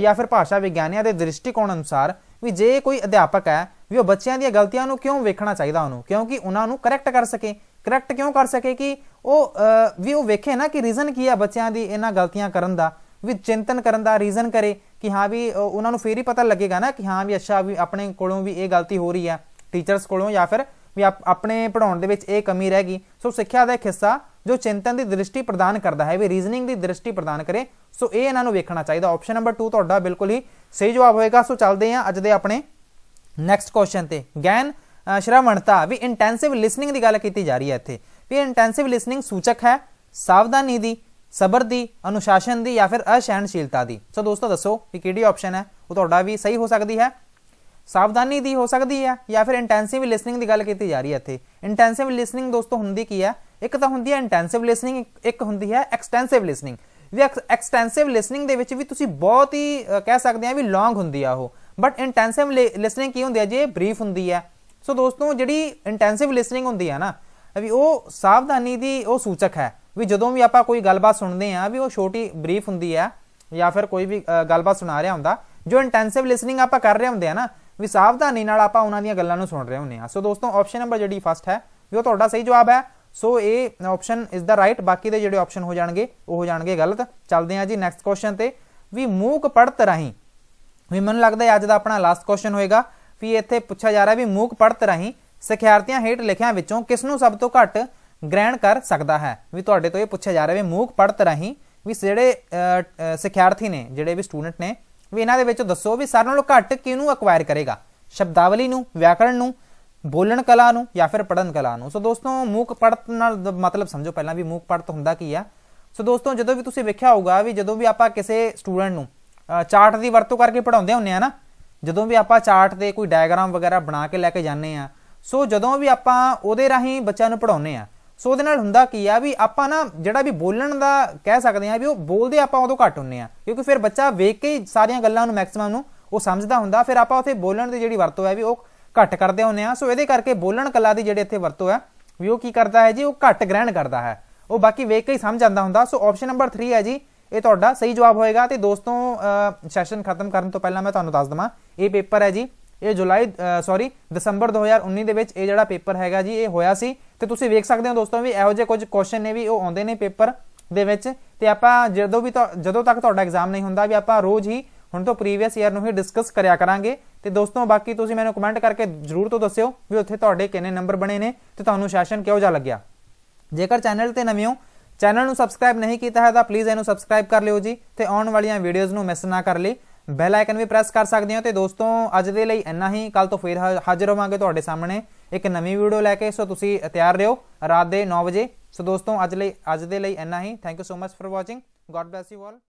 ਜਾਂ ਫਿਰ ਭਾਸ਼ਾ ਵਿਗਿਆਨੀਆਂ ਦੇ ਦ੍ਰਿਸ਼ਟੀਕੋਣ ਅਨੁਸਾਰ ਵੀ ਜੇ ਕੋਈ ਅਧਿਆਪਕ ਹੈ ਵੀ ਉਹ ਬੱਚਿਆਂ ਦੀਆਂ ਗਲਤੀਆਂ ਨੂੰ ਕਿਉਂ ਵੇਖਣਾ ਚਾਹੀਦਾ ਉਹਨੂੰ ਕਿਉਂਕਿ ਉਹਨਾਂ ਨੂੰ ਕਰੈਕਟ ਕਰ ਸਕੇ ਕਰੈਕਟ ਕਿਉਂ ਕਰ ਸਕੇ ਕਿ ਉਹ ਵੀ ਉਹ ਵੇਖੇ ਨਾ ਕਿ ਰੀਜ਼ਨ ਕੀ ਹੈ ਬੱਚਿਆਂ ਦੀ ਇਹਨਾਂ ਗਲਤੀਆਂ ਕਰਨ ਦਾ ਵੀ ਚਿੰਤਨ ਕਰਨ ਦਾ ਰੀਜ਼ਨ ਕਰੇ ਕਿ ਹਾਂ ਵੀ ਉਹਨਾਂ ਨੂੰ ਫੇਰ ਹੀ ਪਤਾ ਲੱਗੇਗਾ ਨਾ ਕਿ ਹਾਂ ਵੀ ਅੱਛਾ ਵੀ ਆਪਣੇ ਕੋਲੋਂ ਵੀ ਇਹ ਗਲਤੀ ਹੋ ਰਹੀ ਆ ਟੀਚਰਸ ਕੋਲੋਂ ਜਾਂ ਫਿਰ ਵੀ ਆਪਣੇ ਪੜਾਉਣ ਦੇ ਵਿੱਚ ਇਹ ਕਮੀ ਰਹਿ ਗਈ ਸੋ ਸਿੱਖਿਆ ਦਾ ਇੱਕ ਹਿੱਸਾ ਜੋ ਚਿੰਤਨ ਦੀ ਦ੍ਰਿਸ਼ਟੀ ਪ੍ਰਦਾਨ ਕਰਦਾ ਹੈ ਵੀ ਰੀਜ਼ਨਿੰਗ ਦੀ ਦ੍ਰਿਸ਼ਟੀ ਪ੍ਰਦਾਨ ਕਰੇ ਸੋ ਇਹ ਇਹਨਾਂ ਨੂੰ ਵੇਖਣਾ ਚਾਹੀਦਾ ਆਪਸ਼ਨ ਨੰਬਰ 2 ਤੁਹਾਡਾ ਬਿਲਕੁਲ ਹੀ ਸਹੀ ਜਵਾਬ ਹੋਏਗਾ ਸੋ ਚੱਲਦੇ ਹਾਂ ਅੱਜ ਦੇ ਆਪਣੇ ਨੈਕਸਟ ਕੁਐਸਚਨ ਤੇ ਗੈਨ ਸ਼ਰਵਣਤਾ ਵੀ ਇੰਟੈਂਸਿਵ ਲਿਸਨਿੰਗ ਦੀ ਗੱਲ ਕੀਤੀ ਜਾ ਰਹੀ ਹੈ ਇੱਥੇ ਵੀ ਇੰਟੈਂਸਿਵ ਲਿਸਨਿੰਗ ਸੂਚਕ ਹੈ ਸਾਵਧਾਨੀ ਦੀ ਸਬਰ ਦੀ ਅਨੁਸ਼ਾਸਨ ਦੀ ਜਾਂ ਫਿਰ ਅਸਹਿਣਸ਼ੀਲਤਾ ਦੀ ਸੋ ਦੋਸਤੋ ਦੱਸੋ ਕਿ ਕਿਹੜੀ ਆਪਸ਼ਨ ਹੈ ਉਹ ਤੁਹਾਡਾ ਵੀ ਸਹੀ ਹੋ ਸਕਦੀ ਹੈ ਸਾਵਧਾਨੀ ਦੀ ਹੋ ਸਕਦੀ ਹੈ ਜਾਂ ਫਿਰ ਇੰਟੈਂਸਿਵ ਲਿਸਨਿੰਗ ਦੀ ਗੱਲ ਕੀਤੀ ਜਾ ਰਹੀ ਹੈ ਇੱਥੇ ਇੰਟੈਂਸਿਵ ਲਿਸਨਿੰਗ ਦੋਸਤੋ ਹੁੰਦੀ ਕੀ ਹੈ ਇੱਕ ਤਾਂ ਹੁੰਦੀ ਹੈ ਇੰਟੈਂਸਿਵ ਲਿਸਨਿੰਗ ਇੱਕ ਹੁੰਦੀ ਹੈ ਐਕਸਟੈਂਸਿਵ ਲਿਸਨਿੰਗ ਵੀ ਐਕਸਟੈਂਸਿਵ ਲਿਸਨਿੰਗ ਦੇ ਵਿੱਚ ਵੀ ਤੁਸੀਂ ਬਹੁਤ ਹੀ ਕਹਿ ਸਕਦੇ ਆ ਵੀ ਲੌਂਗ ਹੁੰਦੀ ਆ ਉਹ ਬਟ ਇੰਟੈਂਸਿਵ ਲਿਸਨਿੰਗ ਕੀ ਹੁੰਦੀ ਹੈ ਜੇ ਬਰੀਫ ਹੁੰਦੀ ਹੈ ਸੋ ਦੋਸਤੋ ਜਿਹੜੀ ਇੰਟੈਂਸਿਵ ਲਿਸਨਿੰਗ ਹੁੰਦੀ ਹੈ ਨਾ ਵੀ ਉਹ ਸਾਵਧਾਨੀ ਦੀ ਉਹ ਸੂਚਕ ਹੈ ਵੀ ਜਦੋਂ ਵੀ ਆਪਾਂ ਕੋਈ ਗੱਲਬਾਤ ਸੁਣਦੇ ਆ ਵੀ ਉਹ ਛੋਟੀ ਬਰੀਫ ਹੁੰਦੀ ਆ ਜਾਂ ਫਿਰ ਕੋਈ ਵੀ ਗੱਲਬਾਤ ਸੁਣਾ ਰਿਹਾ ਹੁੰਦਾ ਜੋ ਇੰਟੈਂਸਿਵ ਲਿਸਨਿੰਗ ਆਪਾਂ ਕਰ ਰਹੇ ਹੁੰਦੇ ਆ ਨਾ ਵੀ ਸਾਵਧਾਨੀ ਨਾਲ ਆਪਾਂ ਉਹਨਾਂ ਦੀਆਂ ਗੱਲਾਂ ਨੂੰ ਸੁਣ ਰਹੇ ਹੁੰਦੇ ਆ ਸੋ ਦੋਸਤੋ ਆਪਸ਼ਨ ਨੰਬਰ ਜਿਹੜੀ ਫਸਟ ਹੈ ਵੀ ਉਹ ਤੁਹਾਡਾ ਸਹੀ ਜਵਾਬ ਹੈ ਸੋ ਇਹ ਆਪਸ਼ਨ ਇਜ਼ ਦਾ ਰਾਈਟ ਬਾਕੀ ਦੇ ਜਿਹੜੇ ਆਪਸ਼ਨ ਹੋ ਜਾਣਗੇ ਉਹ ਹੋ ਜਾਣਗੇ ਗਲਤ ਚੱਲਦੇ ਆ ਜੀ ਨੈਕਸਟ ਕੁਐਸਚਨ ਤੇ ਵੀ ਮੂਕ ਪੜਤ ਰਹੀ ਵੀ ਮੈਨੂੰ ਲੱਗਦਾ ਅੱਜ ਦਾ ਆਪਣਾ ਲਾਸਟ ਕੁਐਸਚਨ ਹੋਏਗਾ ਵੀ ਇੱਥੇ ਪੁੱਛਿਆ ਜਾ ਰਿਹਾ ਵੀ ਮੂਕ ਪੜਤ ਰਹੀ ਸਿਖਿਆਰਥੀਆਂ ਹੇਠ ਲਿਖਿਆਂ ਵਿੱਚੋਂ ਕਿਸ ਨੂੰ ਸਭ ਤੋਂ ਘੱਟ ਗ੍ਰਹਿਣ ਕਰ ਸਕਦਾ ਹੈ ਵੀ ਤੁਹਾਡੇ ਤੋਂ ਇਹ ਪੁੱਛਿਆ ਜਾ ਰਿਹਾ ਵੀ ਮੂਕ ਪੜਤ ਰਹੀ ਵੀ ਜਿਹੜੇ ਸਿਖਿਆਰਥੀ ਨੇ ਜਿਹੜੇ ਵੀ ਸਟੂਡੈਂਟ ਨੇ ਵੀ ਇਹਨਾਂ ਦੇ ਵਿੱਚ ਦੱਸੋ ਵੀ ਸਾਰਿਆਂ ਨਾਲੋਂ ਘੱਟ ਕਿਹਨੂੰ ਅਕਵਾਇਰ ਕਰੇਗਾ ਸ਼ਬਦਾਵਲੀ ਨੂੰ ਵਿਆਕਰਣ ਨੂੰ ਬੋਲਣ ਕਲਾ ਨੂੰ ਜਾਂ ਫਿਰ ਪੜਨ ਕਲਾ ਨੂੰ ਸੋ ਦੋਸਤੋ ਮੂਕ ਪੜਤ ਨਾਲ ਮਤਲਬ ਸਮਝੋ ਪਹਿਲਾਂ ਵੀ ਮੂਕ ਪੜਤ ਹੁੰਦਾ ਕੀ ਆ ਸੋ ਦੋਸਤੋ ਜਦੋਂ ਵੀ ਤੁਸੀਂ ਵੇਖਿਆ ਹੋਊਗਾ ਵੀ ਜਦੋਂ ਵੀ ਆਪਾਂ ਕਿਸੇ ਸਟੂਡੈਂਟ ਨੂੰ ਚਾਰਟ ਦੀ ਵਰਤੋਂ ਕਰਕੇ ਪੜਾਉਂਦੇ ਹੁੰਨੇ ਆ ਨਾ ਜਦੋਂ ਵੀ ਆਪਾਂ ਚਾਰਟ ਦੇ ਕੋਈ ਡਾਇਗਰਾਮ ਵਗੈਰਾ ਬਣਾ ਕੇ ਲੈ ਕੇ ਜਾਂਦੇ ਆ ਸੋ ਜਦੋਂ ਵੀ ਆਪਾਂ ਉਹਦੇ ਰਾਹੀਂ ਬੱਚਿਆਂ ਨੂੰ ਪੜਾਉਂਦੇ ਆ ਸੋ ਉਹਦੇ ਨਾਲ ਹੁੰਦਾ ਕੀ ਆ ਵੀ ਆਪਾਂ ਨਾ ਜਿਹੜਾ ਵੀ ਬੋਲਣ ਦਾ ਕਹਿ ਸਕਦੇ ਆ ਵੀ ਉਹ ਬੋਲਦੇ ਆਪਾਂ ਉਦੋਂ ਘੱਟ ਹੁੰਨੇ ਆ ਕਿਉਂਕਿ ਫਿਰ ਬੱਚਾ ਵੇਖ ਕੇ ਹੀ ਸਾਰੀਆਂ ਗੱਲਾਂ ਨੂੰ ਮੈਕਸਿਮਮ ਨੂੰ ਉਹ ਸਮਝਦਾ ਹੁੰਦਾ ਫਿਰ ਆਪਾਂ ਉਥੇ ਬੋਲਣ ਦੀ ਜਿਹੜੀ ਵਰਤੋਂ ਹੈ ਵੀ ਉਹ ਘੱਟ ਕਰਦੇ ਹੁੰਨੇ ਆ ਸੋ ਇਹਦੇ ਕਰਕੇ ਬੋਲਣ ਕਲਾ ਦੀ ਜਿਹੜੀ ਇੱਥੇ ਵਰਤੋਂ ਹੈ ਵੀ ਉਹ ਕੀ ਕਰਦਾ ਹੈ ਜੀ ਉਹ ਘੱਟ ਗ੍ਰਹਿਣ ਕਰਦਾ ਹੈ ਉਹ ਬਾਕੀ ਵੇਖ ਕੇ ਹੀ ਸਮਝ ਆਂਦਾ ਹੁੰਦਾ ਸੋ ਆਪਸ਼ਨ ਨੰਬਰ 3 ਹੈ ਜੀ ਇਹ ਤੁਹਾਡਾ ਸਹੀ ਜਵਾਬ ਹੋਏਗਾ ਤੇ ਦੋਸਤੋ ਸੈਸ਼ਨ ਖਤਮ ਕਰਨ ਤੋਂ ਪਹਿਲਾਂ ਮੈਂ ਤੁਹਾਨੂੰ ਦੱਸ ਦਵਾਂ ਇਹ ਪੇਪਰ ਹੈ ਜੀ ਇਹ ਜੁਲਾਈ ਸੌਰੀ ਦਸੰਬਰ 2019 ਦੇ ਵਿੱਚ ਇਹ ਜਿਹੜਾ ਪੇਪਰ ਹੈਗਾ ਜੀ ਇਹ ਹੋਇਆ ਸੀ ਤੇ ਤੁਸੀਂ ਵੇਖ ਸਕਦੇ ਹੋ ਦੋਸਤੋ ਵੀ ਇਹੋ ਜਿਹੇ ਕੁਝ ਕੁਐਸਚਨ ਨੇ ਵੀ ਉਹ ਆਉਂਦੇ ਨੇ ਪੇਪਰ ਦੇ ਵਿੱਚ ਤੇ ਆਪਾਂ ਜਦੋਂ ਵੀ ਜਦੋਂ ਤੱਕ ਤੁਹਾਡਾ ਐਗਜ਼ਾਮ ਨਹੀਂ ਹੁੰਦਾ ਵੀ ਆਪਾਂ ਰੋਜ਼ ਹੀ ਹੁਣ ਤੋਂ ਪ੍ਰੀਵੀਅਸ ਈਅਰ ਨੂੰ ਹੀ ਡਿਸਕਸ ਕਰਿਆ ਕਰਾਂਗੇ ਤੇ ਦੋਸਤੋ ਬਾਕੀ ਤੁਸੀਂ ਮੈਨੂੰ ਕਮੈਂਟ ਕਰਕੇ ਜਰੂਰ ਤੋਂ ਦੱਸਿਓ ਵੀ ਉੱਥੇ ਤੁਹਾਡੇ ਕਿੰਨੇ ਨੰਬਰ ਬਣੇ ਨੇ ਤੇ ਤੁਹਾਨੂੰ ਸੈਸ਼ਨ ਕਿਹੋ ਜਿਹਾ ਲੱਗਿਆ ਜੇਕਰ ਚੈਨਲ ਤੇ ਨਵੇਂ ਹੋ ਚੈਨਲ ਨੂੰ ਸਬਸਕ੍ਰਾਈਬ ਨਹੀਂ ਕੀਤਾ ਹੈ ਤਾਂ ਪਲੀਜ਼ ਇਹਨੂੰ ਸਬਸਕ੍ਰਾਈਬ ਕਰ ਲਿਓ ਜੀ ਤੇ ਆਉਣ ਵਾਲੀਆਂ ਵੀਡੀਓਜ਼ ਨੂੰ ਮਿਸ ਨਾ ਕਰ ਲਈ ਬੈਲ ਆਈਕਨ ਵੀ ਪ੍ਰੈਸ ਕਰ ਸਕਦੇ ਹੋ ਤੇ ਦੋਸਤੋ ਅੱਜ ਦੇ ਲਈ ਇੰਨਾ ਹੀ ਕੱਲ ਤੋਂ ਫੇਰ ਹਾਜ਼ਰ ਹੋਵਾਂਗੇ ਤੁਹਾਡੇ ਸਾਹਮਣੇ ਇੱਕ ਨਵੀਂ ਵੀਡੀਓ ਲੈ ਕੇ ਸੋ ਤੁਸੀਂ ਤਿਆਰ ਰਹੋ ਰਾਤ ਦੇ 9 ਵਜੇ ਸੋ ਦੋਸਤੋ ਅੱਜ ਲਈ ਅੱਜ ਦੇ ਲਈ ਇੰਨਾ ਹੀ thank you so much for watching God bless you all